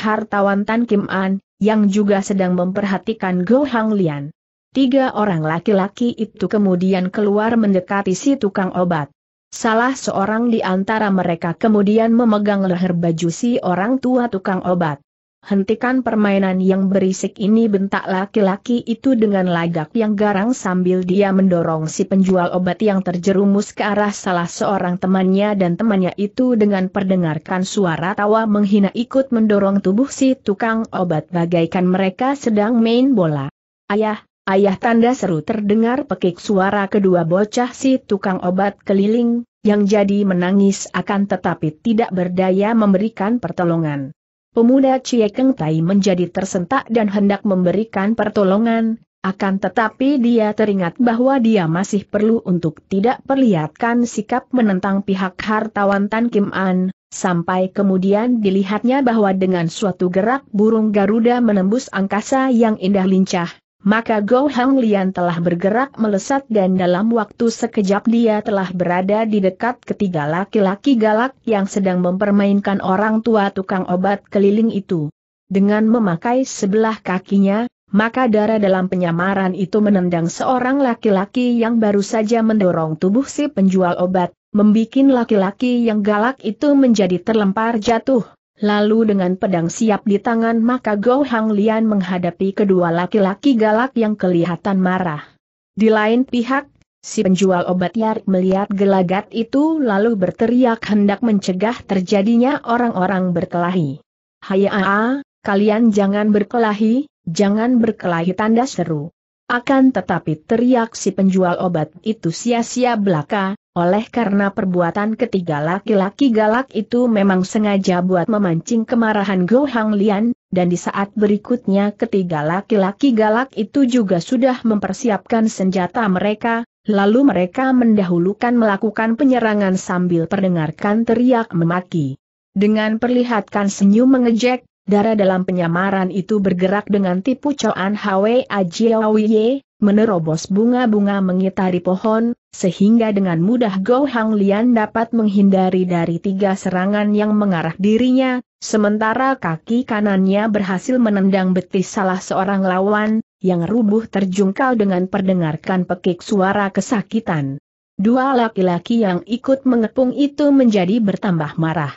hartawan Tan Kim An, yang juga sedang memperhatikan Go Hang Lian. Tiga orang laki-laki itu kemudian keluar mendekati si tukang obat. Salah seorang di antara mereka kemudian memegang leher baju si orang tua tukang obat. Hentikan permainan yang berisik ini bentak laki-laki itu dengan lagak yang garang sambil dia mendorong si penjual obat yang terjerumus ke arah salah seorang temannya dan temannya itu dengan perdengarkan suara tawa menghina ikut mendorong tubuh si tukang obat bagaikan mereka sedang main bola. Ayah, Ayah tanda seru terdengar pekik suara kedua bocah si tukang obat keliling, yang jadi menangis akan tetapi tidak berdaya memberikan pertolongan. Pemuda Ciekeng Tai menjadi tersentak dan hendak memberikan pertolongan, akan tetapi dia teringat bahwa dia masih perlu untuk tidak perlihatkan sikap menentang pihak hartawan Tan Kim An, Sampai kemudian dilihatnya bahwa dengan suatu gerak burung Garuda menembus angkasa yang indah lincah, maka Go Hang Lian telah bergerak melesat dan dalam waktu sekejap dia telah berada di dekat ketiga laki-laki galak yang sedang mempermainkan orang tua tukang obat keliling itu. Dengan memakai sebelah kakinya, maka darah dalam penyamaran itu menendang seorang laki-laki yang baru saja mendorong tubuh si penjual obat, membuat laki-laki yang galak itu menjadi terlempar jatuh. Lalu dengan pedang siap di tangan maka Go Hang Lian menghadapi kedua laki-laki galak yang kelihatan marah. Di lain pihak, si penjual obat Yarik melihat gelagat itu lalu berteriak hendak mencegah terjadinya orang-orang berkelahi. Hai aa, ah, ah, kalian jangan berkelahi, jangan berkelahi tanda seru. Akan tetapi teriak si penjual obat itu sia-sia belaka, oleh karena perbuatan ketiga laki-laki galak itu memang sengaja buat memancing kemarahan Go Hang Lian, dan di saat berikutnya ketiga laki-laki galak itu juga sudah mempersiapkan senjata mereka, lalu mereka mendahulukan melakukan penyerangan sambil perdengarkan teriak memaki. Dengan perlihatkan senyum mengejek, Darah dalam penyamaran itu bergerak dengan tipu coan Hwa Jiawiye, menerobos bunga-bunga mengitari pohon, sehingga dengan mudah Go Hang Lian dapat menghindari dari tiga serangan yang mengarah dirinya, sementara kaki kanannya berhasil menendang betis salah seorang lawan, yang rubuh terjungkal dengan perdengarkan pekik suara kesakitan. Dua laki-laki yang ikut mengepung itu menjadi bertambah marah.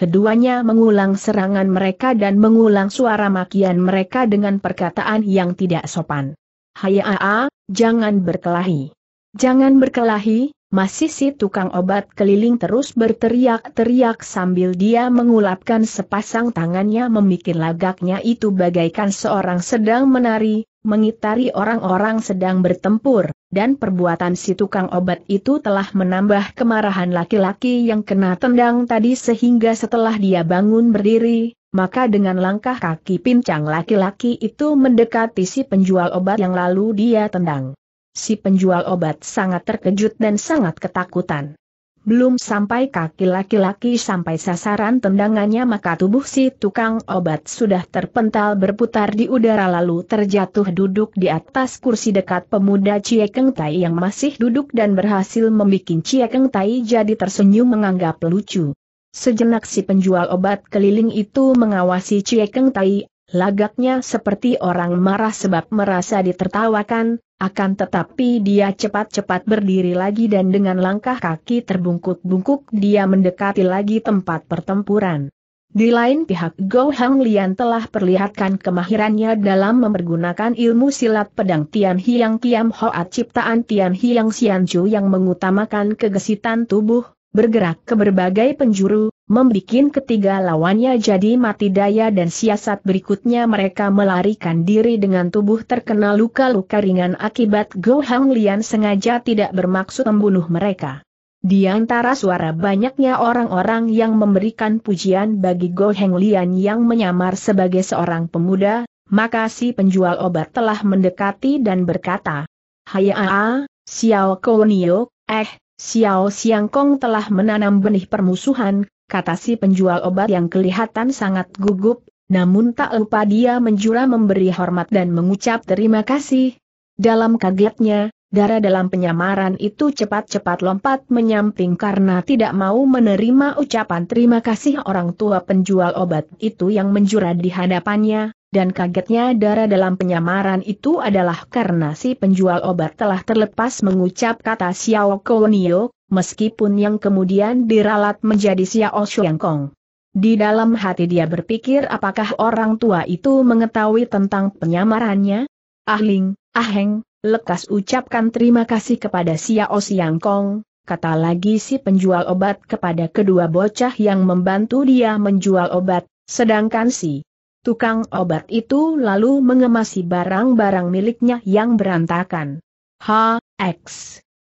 Keduanya mengulang serangan mereka dan mengulang suara makian mereka dengan perkataan yang tidak sopan. Hayaa, jangan berkelahi. Jangan berkelahi, masih si tukang obat keliling terus berteriak-teriak sambil dia mengulapkan sepasang tangannya memikir lagaknya itu bagaikan seorang sedang menari, mengitari orang-orang sedang bertempur, dan perbuatan si tukang obat itu telah menambah kemarahan laki-laki yang kena tendang tadi sehingga setelah dia bangun berdiri, maka dengan langkah kaki pincang laki-laki itu mendekati si penjual obat yang lalu dia tendang. Si penjual obat sangat terkejut dan sangat ketakutan. Belum sampai kaki laki-laki sampai sasaran tendangannya maka tubuh si tukang obat sudah terpental berputar di udara lalu terjatuh duduk di atas kursi dekat pemuda ciekeng Tai yang masih duduk dan berhasil membuat ciekeng Tai jadi tersenyum menganggap lucu. Sejenak si penjual obat keliling itu mengawasi Ciekeng Tai, lagaknya seperti orang marah sebab merasa ditertawakan, akan tetapi dia cepat-cepat berdiri lagi dan dengan langkah kaki terbungkuk-bungkuk dia mendekati lagi tempat pertempuran. Di lain pihak Go Hang Lian telah perlihatkan kemahirannya dalam mempergunakan ilmu silat pedang Tian Hiang Kiam Hoat ciptaan Tian Hiang Chu yang mengutamakan kegesitan tubuh, bergerak ke berbagai penjuru, membuat ketiga lawannya jadi mati daya dan siasat berikutnya mereka melarikan diri dengan tubuh terkena luka-luka ringan akibat Go Hang Lian sengaja tidak bermaksud membunuh mereka. Di antara suara banyaknya orang-orang yang memberikan pujian bagi Go Hang Lian yang menyamar sebagai seorang pemuda, maka si penjual obat telah mendekati dan berkata, Hai aa, Xiao Kounio, eh, Xiao Xiangkong telah menanam benih permusuhan, kata si penjual obat yang kelihatan sangat gugup, namun tak lupa dia menjura memberi hormat dan mengucap terima kasih. Dalam kagetnya, darah dalam penyamaran itu cepat-cepat lompat menyamping karena tidak mau menerima ucapan terima kasih orang tua penjual obat itu yang menjura di hadapannya, dan kagetnya darah dalam penyamaran itu adalah karena si penjual obat telah terlepas mengucap kata Xiao Kounio, meskipun yang kemudian diralat menjadi Xiao Kong. Di dalam hati dia berpikir apakah orang tua itu mengetahui tentang penyamarannya? Ahling, Aheng, lekas ucapkan terima kasih kepada Xiao Kong, kata lagi si penjual obat kepada kedua bocah yang membantu dia menjual obat, sedangkan si tukang obat itu lalu mengemasi barang-barang miliknya yang berantakan. H.X.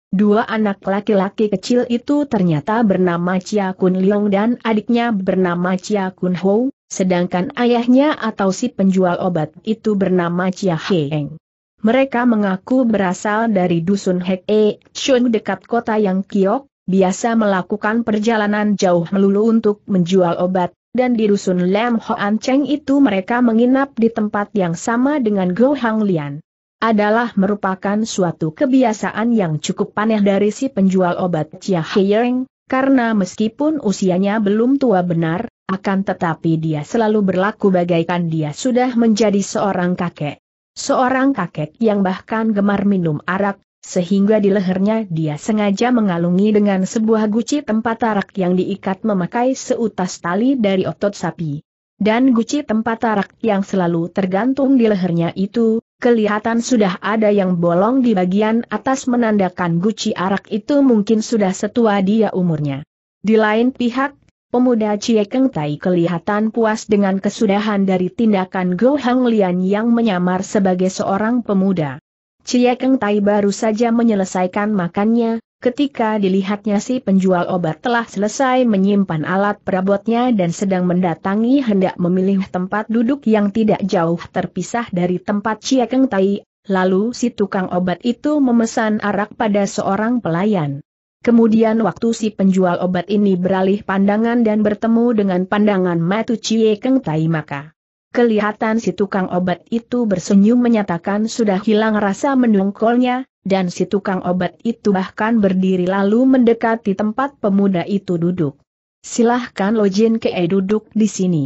Dua anak laki-laki kecil itu ternyata bernama Chia Kun Leong dan adiknya bernama Chia Kun Ho, sedangkan ayahnya atau si penjual obat itu bernama Chia Heng. Mereka mengaku berasal dari dusun Hek E, Chun dekat kota yang Kiok, biasa melakukan perjalanan jauh melulu untuk menjual obat, dan di rusun Lam Hoan Cheng itu mereka menginap di tempat yang sama dengan Go Hang Lian. Adalah merupakan suatu kebiasaan yang cukup aneh dari si penjual obat Chia Heyeng, karena meskipun usianya belum tua benar, akan tetapi dia selalu berlaku bagaikan dia sudah menjadi seorang kakek. Seorang kakek yang bahkan gemar minum arak, sehingga di lehernya dia sengaja mengalungi dengan sebuah guci tempat arak yang diikat memakai seutas tali dari otot sapi. Dan guci tempat arak yang selalu tergantung di lehernya itu, kelihatan sudah ada yang bolong di bagian atas menandakan guci arak itu mungkin sudah setua dia umurnya. Di lain pihak, Pemuda ciekeng Tai kelihatan puas dengan kesudahan dari tindakan Go Hang Lian yang menyamar sebagai seorang pemuda. Cie Keng Tai baru saja menyelesaikan makannya, ketika dilihatnya si penjual obat telah selesai menyimpan alat perabotnya dan sedang mendatangi hendak memilih tempat duduk yang tidak jauh terpisah dari tempat Cie Keng Tai, lalu si tukang obat itu memesan arak pada seorang pelayan. Kemudian waktu si penjual obat ini beralih pandangan dan bertemu dengan pandangan Matu Chie Keng Tai maka Kelihatan si tukang obat itu bersenyum menyatakan sudah hilang rasa menungkolnya, dan si tukang obat itu bahkan berdiri lalu mendekati tempat pemuda itu duduk. Silahkan Lojin Kei duduk di sini.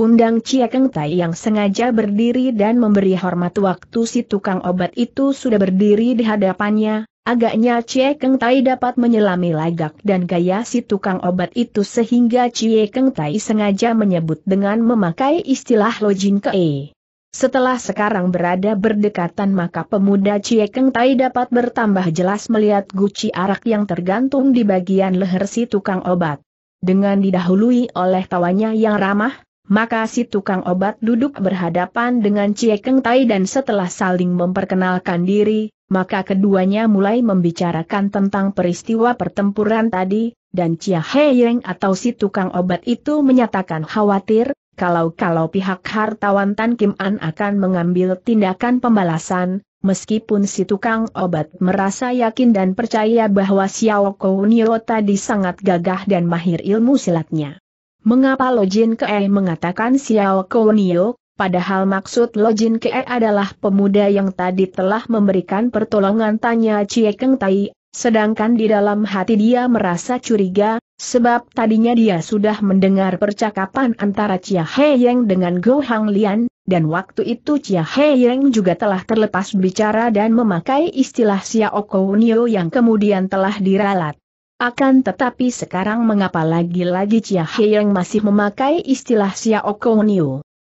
Undang Ciekeng Keng Tai yang sengaja berdiri dan memberi hormat waktu si tukang obat itu sudah berdiri di hadapannya, Agaknya Cie Keng Tai dapat menyelami lagak dan gaya si tukang obat itu sehingga Cie Keng Tai sengaja menyebut dengan memakai istilah Lojin Kei. Setelah sekarang berada berdekatan maka pemuda Cie Keng Tai dapat bertambah jelas melihat guci arak yang tergantung di bagian leher si tukang obat. Dengan didahului oleh tawanya yang ramah, maka si tukang obat duduk berhadapan dengan Cie Keng Tai dan setelah saling memperkenalkan diri, maka keduanya mulai membicarakan tentang peristiwa pertempuran tadi, dan Cia Heyeng atau si tukang obat itu menyatakan khawatir, kalau-kalau pihak hartawan Tan Kim An akan mengambil tindakan pembalasan, meskipun si tukang obat merasa yakin dan percaya bahwa Xiao Kounio tadi sangat gagah dan mahir ilmu silatnya. Mengapa Lojin Kei mengatakan Xiao Kounio, padahal maksud Lojin Kei adalah pemuda yang tadi telah memberikan pertolongan tanya Cie Keng Tai, sedangkan di dalam hati dia merasa curiga, sebab tadinya dia sudah mendengar percakapan antara Chia He Yang dengan Go Hang Lian, dan waktu itu Chia He Yang juga telah terlepas bicara dan memakai istilah Xiao Kounio yang kemudian telah diralat. Akan tetapi sekarang mengapa lagi-lagi Chia yang masih memakai istilah Xiao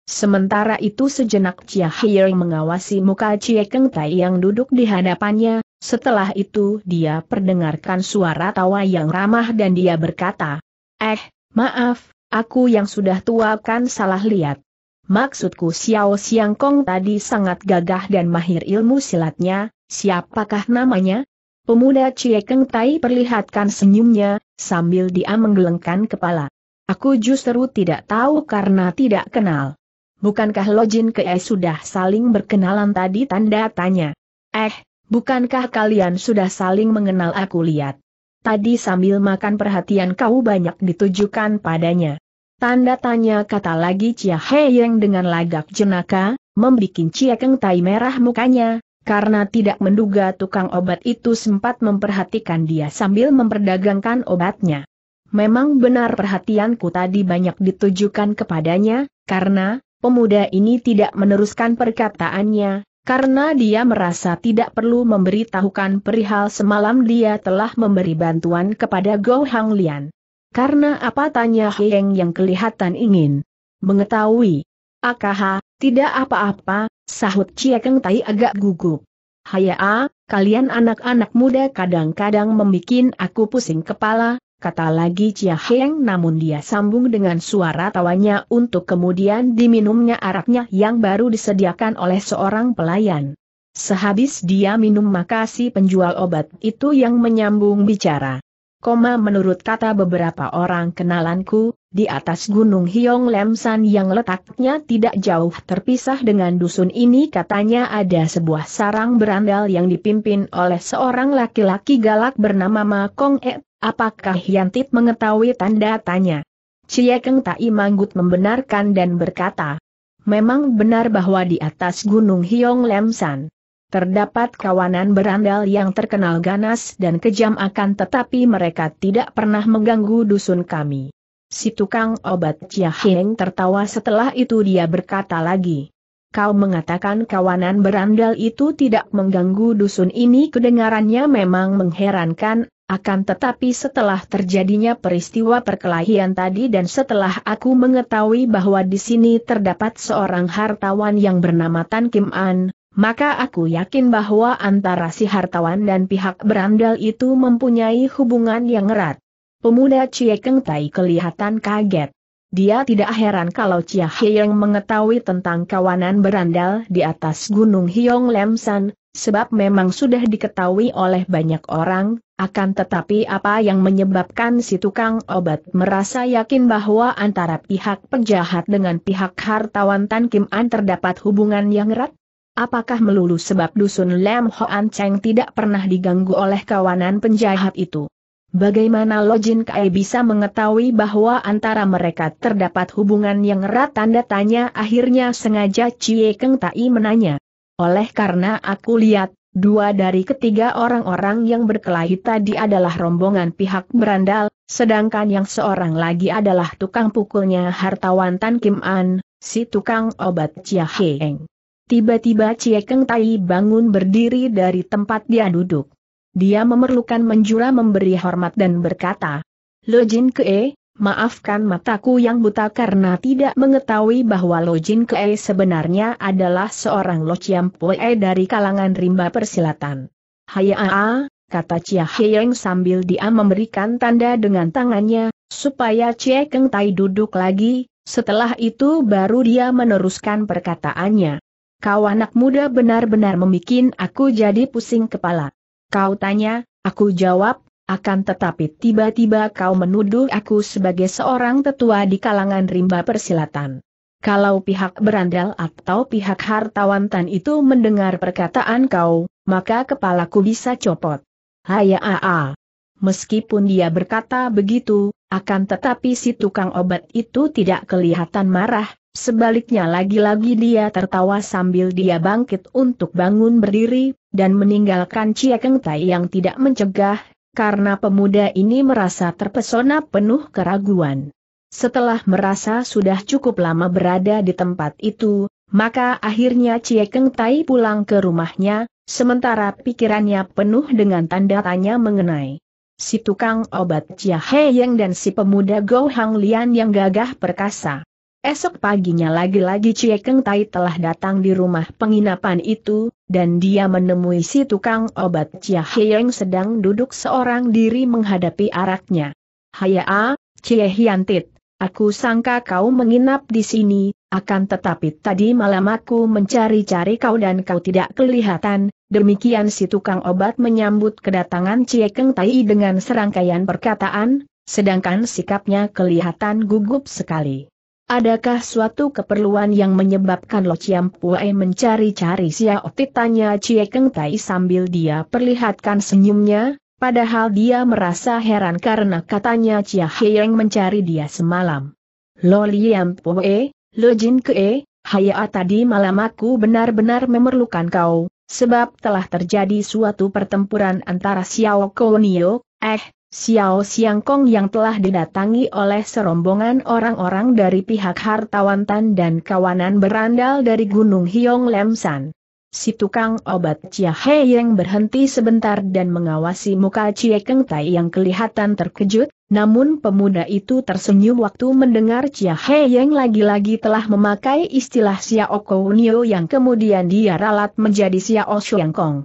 Sementara itu sejenak Chia Heyang mengawasi muka Ciekeng Keng Tai yang duduk di hadapannya, setelah itu dia perdengarkan suara tawa yang ramah dan dia berkata, Eh, maaf, aku yang sudah tua kan salah lihat. Maksudku Xiao Xiang Kong tadi sangat gagah dan mahir ilmu silatnya, siapakah namanya? Pemuda Ciekeng Tai perlihatkan senyumnya, sambil dia menggelengkan kepala. Aku justru tidak tahu karena tidak kenal. Bukankah Jin Kei sudah saling berkenalan tadi tanda tanya? Eh, bukankah kalian sudah saling mengenal aku lihat? Tadi sambil makan perhatian kau banyak ditujukan padanya. Tanda tanya kata lagi Cia yang dengan lagak jenaka, membuat Cia Keng Tai merah mukanya, karena tidak menduga tukang obat itu sempat memperhatikan dia sambil memperdagangkan obatnya. Memang benar perhatianku tadi banyak ditujukan kepadanya, karena pemuda ini tidak meneruskan perkataannya, karena dia merasa tidak perlu memberitahukan perihal semalam dia telah memberi bantuan kepada Go Hang Lian. Karena apa tanya Heng yang kelihatan ingin mengetahui. Akaha, tidak apa-apa, sahut Cia Keng Tai agak gugup. "Haya, kalian anak-anak muda kadang-kadang membuat aku pusing kepala, kata lagi Cia Heng namun dia sambung dengan suara tawanya untuk kemudian diminumnya araknya yang baru disediakan oleh seorang pelayan. Sehabis dia minum maka si penjual obat itu yang menyambung bicara. Koma menurut kata beberapa orang kenalanku, di atas gunung Hiong Lemsan yang letaknya tidak jauh terpisah dengan dusun ini katanya ada sebuah sarang berandal yang dipimpin oleh seorang laki-laki galak bernama Ma Kong E, apakah Yantit mengetahui tanda tanya? Cie Keng Tai Manggut membenarkan dan berkata, memang benar bahwa di atas gunung Hiong Lemsan. Terdapat kawanan berandal yang terkenal ganas dan kejam akan tetapi mereka tidak pernah mengganggu dusun kami. Si tukang obat Chia Heng tertawa setelah itu dia berkata lagi. Kau mengatakan kawanan berandal itu tidak mengganggu dusun ini kedengarannya memang mengherankan, akan tetapi setelah terjadinya peristiwa perkelahian tadi dan setelah aku mengetahui bahwa di sini terdapat seorang hartawan yang bernama Tan Kim An, maka aku yakin bahwa antara si hartawan dan pihak berandal itu mempunyai hubungan yang erat. Pemuda Cie Keng Tai kelihatan kaget. Dia tidak heran kalau Chia yang mengetahui tentang kawanan berandal di atas Gunung Hiong Lemsan, sebab memang sudah diketahui oleh banyak orang, akan tetapi apa yang menyebabkan si tukang obat merasa yakin bahwa antara pihak penjahat dengan pihak hartawan Tan Kim An terdapat hubungan yang erat? Apakah melulu sebab dusun Lem Hoan Cheng tidak pernah diganggu oleh kawanan penjahat itu? Bagaimana Lojin Kai bisa mengetahui bahwa antara mereka terdapat hubungan yang erat tanda tanya akhirnya sengaja Cie Keng Tai menanya. Oleh karena aku lihat, dua dari ketiga orang-orang yang berkelahi tadi adalah rombongan pihak berandal, sedangkan yang seorang lagi adalah tukang pukulnya hartawan Tan Kim An, si tukang obat Chia Heng. Tiba-tiba Cie Keng Tai bangun berdiri dari tempat dia duduk. Dia memerlukan menjura memberi hormat dan berkata, Lo Jin Kee, maafkan mataku yang buta karena tidak mengetahui bahwa Lo Jin Kee sebenarnya adalah seorang Lo Chiam Pue dari kalangan rimba persilatan. Hayaa, kata Chia Heng sambil dia memberikan tanda dengan tangannya, supaya Cie Keng Tai duduk lagi, setelah itu baru dia meneruskan perkataannya. Kau anak muda benar-benar membuat aku jadi pusing kepala. Kau tanya, aku jawab, akan tetapi tiba-tiba kau menuduh aku sebagai seorang tetua di kalangan rimba persilatan. Kalau pihak berandal atau pihak hartawan Tan itu mendengar perkataan kau, maka kepalaku bisa copot. Haya aa. Meskipun dia berkata begitu, akan tetapi si tukang obat itu tidak kelihatan marah, Sebaliknya lagi-lagi dia tertawa sambil dia bangkit untuk bangun berdiri, dan meninggalkan Cia Keng Tai yang tidak mencegah, karena pemuda ini merasa terpesona penuh keraguan. Setelah merasa sudah cukup lama berada di tempat itu, maka akhirnya Cie Keng Tai pulang ke rumahnya, sementara pikirannya penuh dengan tanda tanya mengenai si tukang obat Chia He Yang dan si pemuda Go Hang Lian yang gagah perkasa. Esok paginya lagi-lagi Cie Tai telah datang di rumah penginapan itu, dan dia menemui si tukang obat Cia Hyeng sedang duduk seorang diri menghadapi araknya. A, Cie Hiantit, aku sangka kau menginap di sini, akan tetapi tadi malam aku mencari-cari kau dan kau tidak kelihatan, demikian si tukang obat menyambut kedatangan Cie Tai dengan serangkaian perkataan, sedangkan sikapnya kelihatan gugup sekali. Adakah suatu keperluan yang menyebabkan Lo Chiam Pue mencari-cari Xiao Ti? Tanya Keng Tai sambil dia perlihatkan senyumnya, padahal dia merasa heran karena katanya Cia yang mencari dia semalam. Lo Liam Pue, Lo Jin Kee, Haya tadi malam aku benar-benar memerlukan kau, sebab telah terjadi suatu pertempuran antara Xiao Konio, eh, Xiao Xiangkong yang telah didatangi oleh serombongan orang-orang dari pihak hartawan Tan dan kawanan berandal dari Gunung Hiong Lemsan. Si tukang obat Chia He yang berhenti sebentar dan mengawasi muka Cie Keng Tai yang kelihatan terkejut, namun pemuda itu tersenyum waktu mendengar Chia He yang lagi-lagi telah memakai istilah Xiao Kounio yang kemudian dia ralat menjadi Xiao Xiangkong.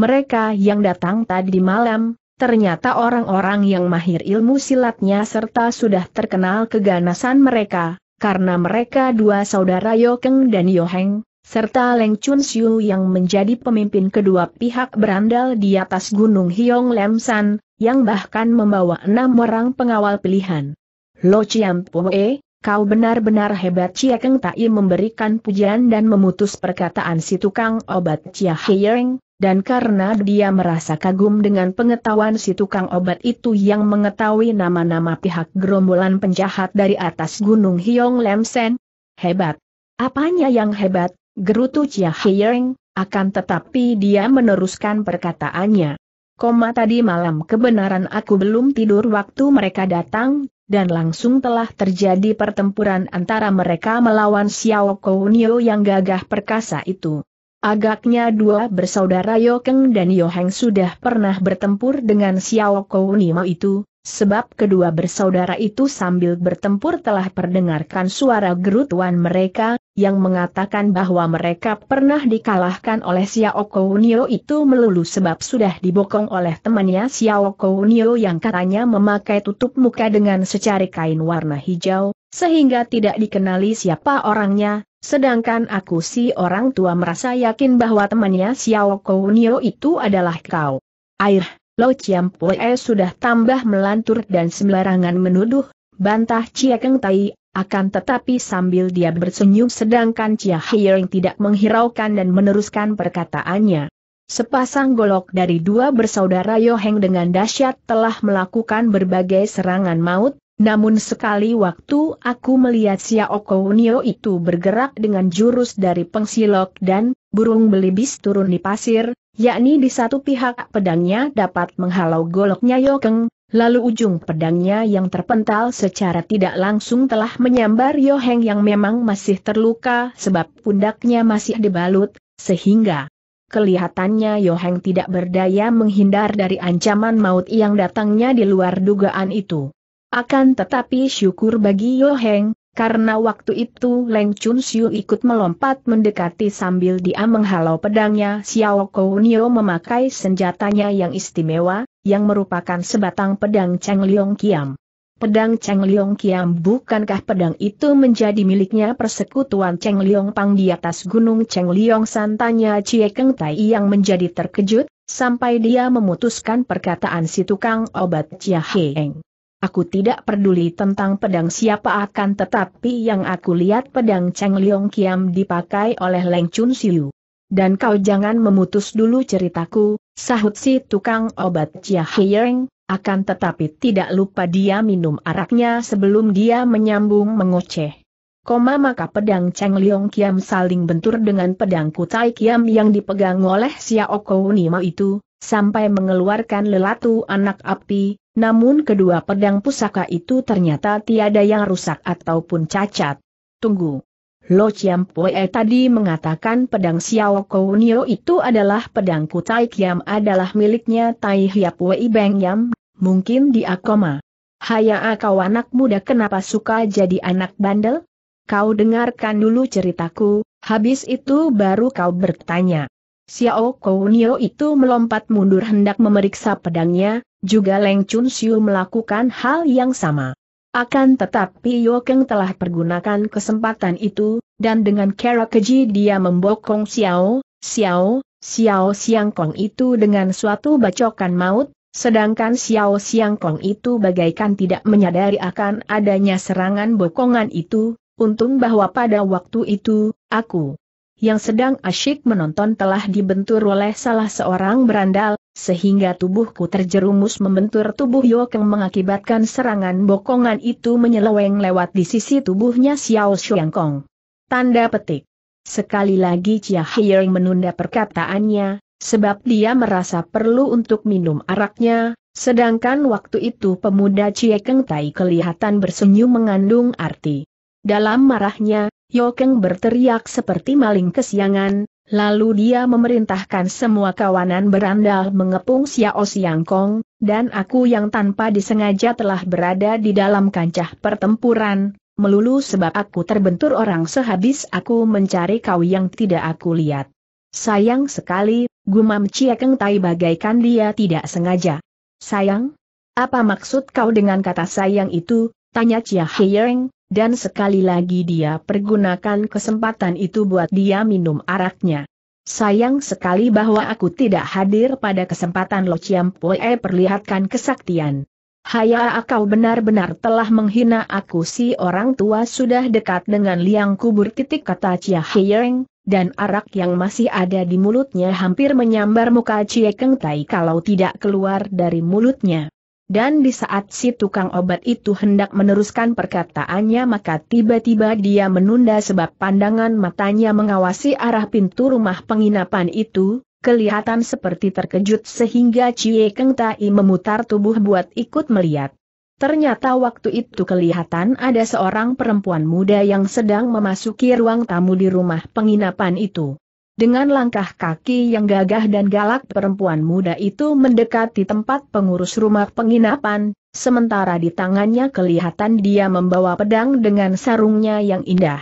Mereka yang datang tadi malam, Ternyata orang-orang yang mahir ilmu silatnya serta sudah terkenal keganasan mereka, karena mereka dua saudara Yokeng dan Yoheng, serta Leng Chun Siu yang menjadi pemimpin kedua pihak berandal di atas Gunung Hiong Lem San, yang bahkan membawa enam orang pengawal pilihan. Lo Chiam Poe, kau benar-benar hebat Chia Keng Tai memberikan pujian dan memutus perkataan si tukang obat Chia Heyeng, dan karena dia merasa kagum dengan pengetahuan si tukang obat itu yang mengetahui nama-nama pihak gerombolan penjahat dari atas gunung Hiong Lemsen. Hebat! Apanya yang hebat, gerutu Chia Hieng, akan tetapi dia meneruskan perkataannya. Koma tadi malam kebenaran aku belum tidur waktu mereka datang, dan langsung telah terjadi pertempuran antara mereka melawan Xiao Kounio yang gagah perkasa itu. Agaknya dua bersaudara Yokeng dan Yoheng sudah pernah bertempur dengan Xiao Kounima itu, sebab kedua bersaudara itu sambil bertempur telah perdengarkan suara gerutuan mereka, yang mengatakan bahwa mereka pernah dikalahkan oleh Xiao Kounio itu melulu sebab sudah dibokong oleh temannya Xiao Kounio yang katanya memakai tutup muka dengan secari kain warna hijau, sehingga tidak dikenali siapa orangnya, Sedangkan aku si orang tua merasa yakin bahwa temannya Xiao Kounio itu adalah kau. Air, Lo Chiam Poe sudah tambah melantur dan sembarangan menuduh, bantah Chia Keng Tai, akan tetapi sambil dia bersenyum sedangkan Chia Hiering tidak menghiraukan dan meneruskan perkataannya. Sepasang golok dari dua bersaudara Yoheng dengan dahsyat telah melakukan berbagai serangan maut, namun sekali waktu aku melihat Xiao Kounio itu bergerak dengan jurus dari pengsilok dan burung belibis turun di pasir, yakni di satu pihak pedangnya dapat menghalau goloknya Yokeng, lalu ujung pedangnya yang terpental secara tidak langsung telah menyambar Yoheng yang memang masih terluka sebab pundaknya masih dibalut, sehingga kelihatannya Yoheng tidak berdaya menghindar dari ancaman maut yang datangnya di luar dugaan itu. Akan tetapi syukur bagi Yo Heng, karena waktu itu Leng Chun Siu ikut melompat mendekati sambil dia menghalau pedangnya Xiao Kounio memakai senjatanya yang istimewa, yang merupakan sebatang pedang Cheng Liong Kiam. Pedang Cheng Liong Kiam bukankah pedang itu menjadi miliknya persekutuan Cheng Liong Pang di atas gunung Cheng Liong santanya Chie Keng Tai yang menjadi terkejut, sampai dia memutuskan perkataan si tukang obat Chia Heng. Aku tidak peduli tentang pedang siapa akan tetapi yang aku lihat pedang Cheng Liong Kiam dipakai oleh Leng Chun Siu. Dan kau jangan memutus dulu ceritaku, sahut si tukang obat Chia Hiyeng, akan tetapi tidak lupa dia minum araknya sebelum dia menyambung mengoceh. Koma maka pedang Cheng Liong Kiam saling bentur dengan pedang Kutai Kiam yang dipegang oleh Xiao Kou Nima itu, sampai mengeluarkan lelatu anak api, namun kedua pedang pusaka itu ternyata tiada yang rusak ataupun cacat. Tunggu. Lo Chiam Pue tadi mengatakan pedang Xiao Kounio itu adalah pedang Tai Kiam adalah miliknya Tai Hiap Wei Beng Yam, mungkin di Akoma. Haya kau anak muda kenapa suka jadi anak bandel? Kau dengarkan dulu ceritaku, habis itu baru kau bertanya. Xiao Kounio itu melompat mundur hendak memeriksa pedangnya, juga Leng Chun Siu melakukan hal yang sama. Akan tetapi Keng telah pergunakan kesempatan itu, dan dengan cara keji dia membokong Xiao, Xiao, Xiao Kong itu dengan suatu bacokan maut, sedangkan Xiao Kong itu bagaikan tidak menyadari akan adanya serangan bokongan itu, untung bahwa pada waktu itu, aku yang sedang asyik menonton telah dibentur oleh salah seorang berandal, sehingga tubuhku terjerumus membentur tubuh Yokeng mengakibatkan serangan bokongan itu menyeleweng lewat di sisi tubuhnya Xiao Shuangkong. Tanda petik. Sekali lagi Chia Hiering menunda perkataannya, sebab dia merasa perlu untuk minum araknya, sedangkan waktu itu pemuda Cie Keng Tai kelihatan bersenyum mengandung arti. Dalam marahnya, Yokeng berteriak seperti maling kesiangan, Lalu dia memerintahkan semua kawanan berandal mengepung Xiao Siang Kong, dan aku yang tanpa disengaja telah berada di dalam kancah pertempuran, melulu sebab aku terbentur orang sehabis aku mencari kau yang tidak aku lihat. Sayang sekali, gumam Cia Keng Tai bagaikan dia tidak sengaja. Sayang? Apa maksud kau dengan kata sayang itu? Tanya Chia Hiyeng, dan sekali lagi dia pergunakan kesempatan itu buat dia minum araknya. Sayang sekali bahwa aku tidak hadir pada kesempatan Lo Chiam Poe perlihatkan kesaktian. Haya kau benar-benar telah menghina aku si orang tua sudah dekat dengan liang kubur titik kata Chia Heyeng, dan arak yang masih ada di mulutnya hampir menyambar muka Cie Keng Tai kalau tidak keluar dari mulutnya. Dan di saat si tukang obat itu hendak meneruskan perkataannya maka tiba-tiba dia menunda sebab pandangan matanya mengawasi arah pintu rumah penginapan itu, kelihatan seperti terkejut sehingga Cie Keng Tai memutar tubuh buat ikut melihat. Ternyata waktu itu kelihatan ada seorang perempuan muda yang sedang memasuki ruang tamu di rumah penginapan itu. Dengan langkah kaki yang gagah dan galak perempuan muda itu mendekati tempat pengurus rumah penginapan, sementara di tangannya kelihatan dia membawa pedang dengan sarungnya yang indah.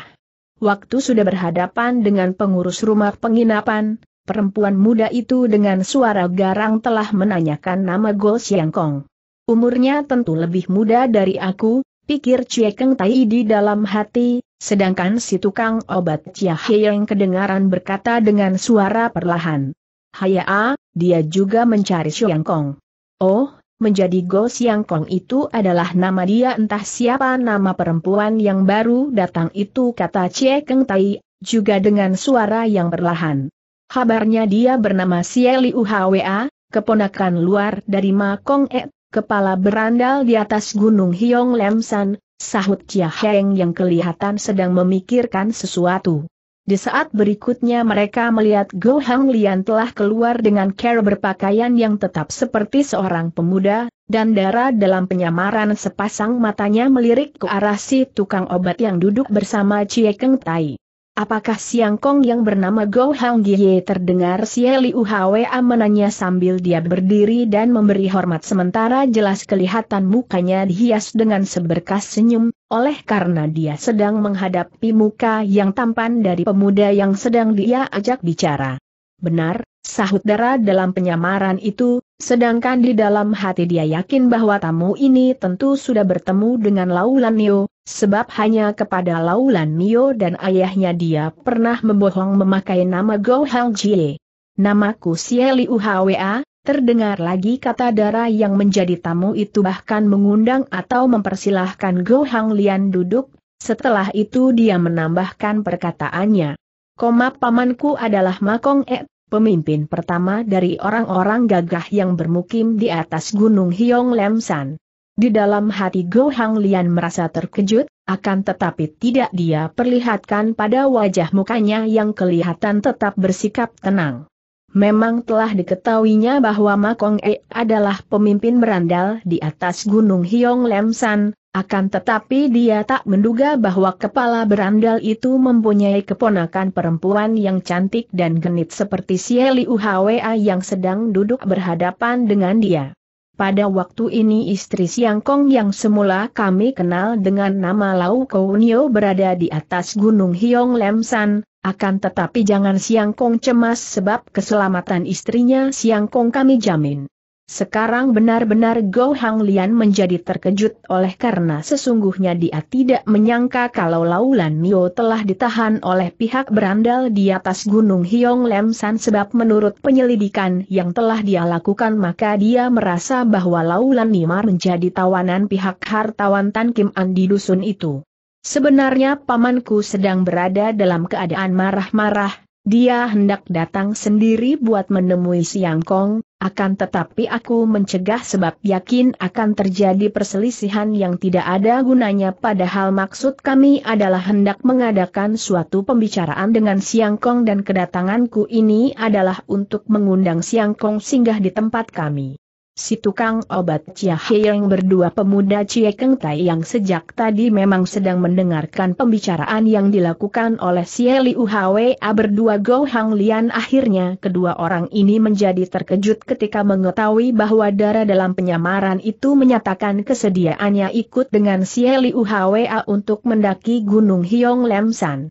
Waktu sudah berhadapan dengan pengurus rumah penginapan, perempuan muda itu dengan suara garang telah menanyakan nama Go Kong. Umurnya tentu lebih muda dari aku, pikir Cie Keng Tai di dalam hati, Sedangkan si tukang obat Chia yang kedengaran berkata dengan suara perlahan. A, dia juga mencari Xiang Kong. Oh, menjadi Go Xiang Kong itu adalah nama dia entah siapa nama perempuan yang baru datang itu kata cekeng Keng Tai, juga dengan suara yang perlahan. Kabarnya dia bernama Sieli Uhwa, keponakan luar dari Ma Kong Et, kepala berandal di atas Gunung Hiong Lemsan, Sahut Chia Heng yang kelihatan sedang memikirkan sesuatu. Di saat berikutnya mereka melihat Go Hang Lian telah keluar dengan cara berpakaian yang tetap seperti seorang pemuda, dan darah dalam penyamaran sepasang matanya melirik ke arah si tukang obat yang duduk bersama Chie Keng Tai. Apakah Siang Kong yang bernama Go Hang Gie terdengar si Liu Hwa menanya sambil dia berdiri dan memberi hormat sementara jelas kelihatan mukanya dihias dengan seberkas senyum, oleh karena dia sedang menghadapi muka yang tampan dari pemuda yang sedang dia ajak bicara. Benar, sahut Dara dalam penyamaran itu, sedangkan di dalam hati dia yakin bahwa tamu ini tentu sudah bertemu dengan Laulan Niu, Sebab hanya kepada Laulan Nio dan ayahnya dia pernah membohong memakai nama Go Hang Jie. Namaku Sieli Uhwa, terdengar lagi kata Dara yang menjadi tamu itu bahkan mengundang atau mempersilahkan Go Hang Lian duduk, setelah itu dia menambahkan perkataannya. Koma pamanku adalah Makong E, pemimpin pertama dari orang-orang gagah yang bermukim di atas Gunung Hyong Lemsan. Di dalam hati Go Hang Lian merasa terkejut, akan tetapi tidak dia perlihatkan pada wajah mukanya yang kelihatan tetap bersikap tenang. Memang telah diketahuinya bahwa Makong E adalah pemimpin berandal di atas Gunung Hiong Lemsan, akan tetapi dia tak menduga bahwa kepala berandal itu mempunyai keponakan perempuan yang cantik dan genit seperti Sieli UHWA yang sedang duduk berhadapan dengan dia. Pada waktu ini istri Siang Kong yang semula kami kenal dengan nama Lau Kounio berada di atas Gunung Hiong Lemsan, akan tetapi jangan Siang Kong cemas sebab keselamatan istrinya Siang Kong kami jamin. Sekarang benar-benar Go Hang Lian menjadi terkejut oleh karena sesungguhnya dia tidak menyangka kalau Laulan Mio telah ditahan oleh pihak berandal di atas Gunung Hiong Lem San sebab menurut penyelidikan yang telah dia lakukan maka dia merasa bahwa Laulan Nimar menjadi tawanan pihak hartawan Tan Kim An di dusun itu. Sebenarnya pamanku sedang berada dalam keadaan marah-marah, dia hendak datang sendiri buat menemui Siang Kong, akan tetapi aku mencegah sebab yakin akan terjadi perselisihan yang tidak ada gunanya padahal maksud kami adalah hendak mengadakan suatu pembicaraan dengan Siang Kong dan kedatanganku ini adalah untuk mengundang Siang Kong singgah di tempat kami si tukang obat Chia yang berdua pemuda Cie Keng Tai yang sejak tadi memang sedang mendengarkan pembicaraan yang dilakukan oleh si Liu Hwa berdua Go Hang Lian akhirnya kedua orang ini menjadi terkejut ketika mengetahui bahwa darah dalam penyamaran itu menyatakan kesediaannya ikut dengan si Liu Hwa untuk mendaki Gunung Hiong Lemsan.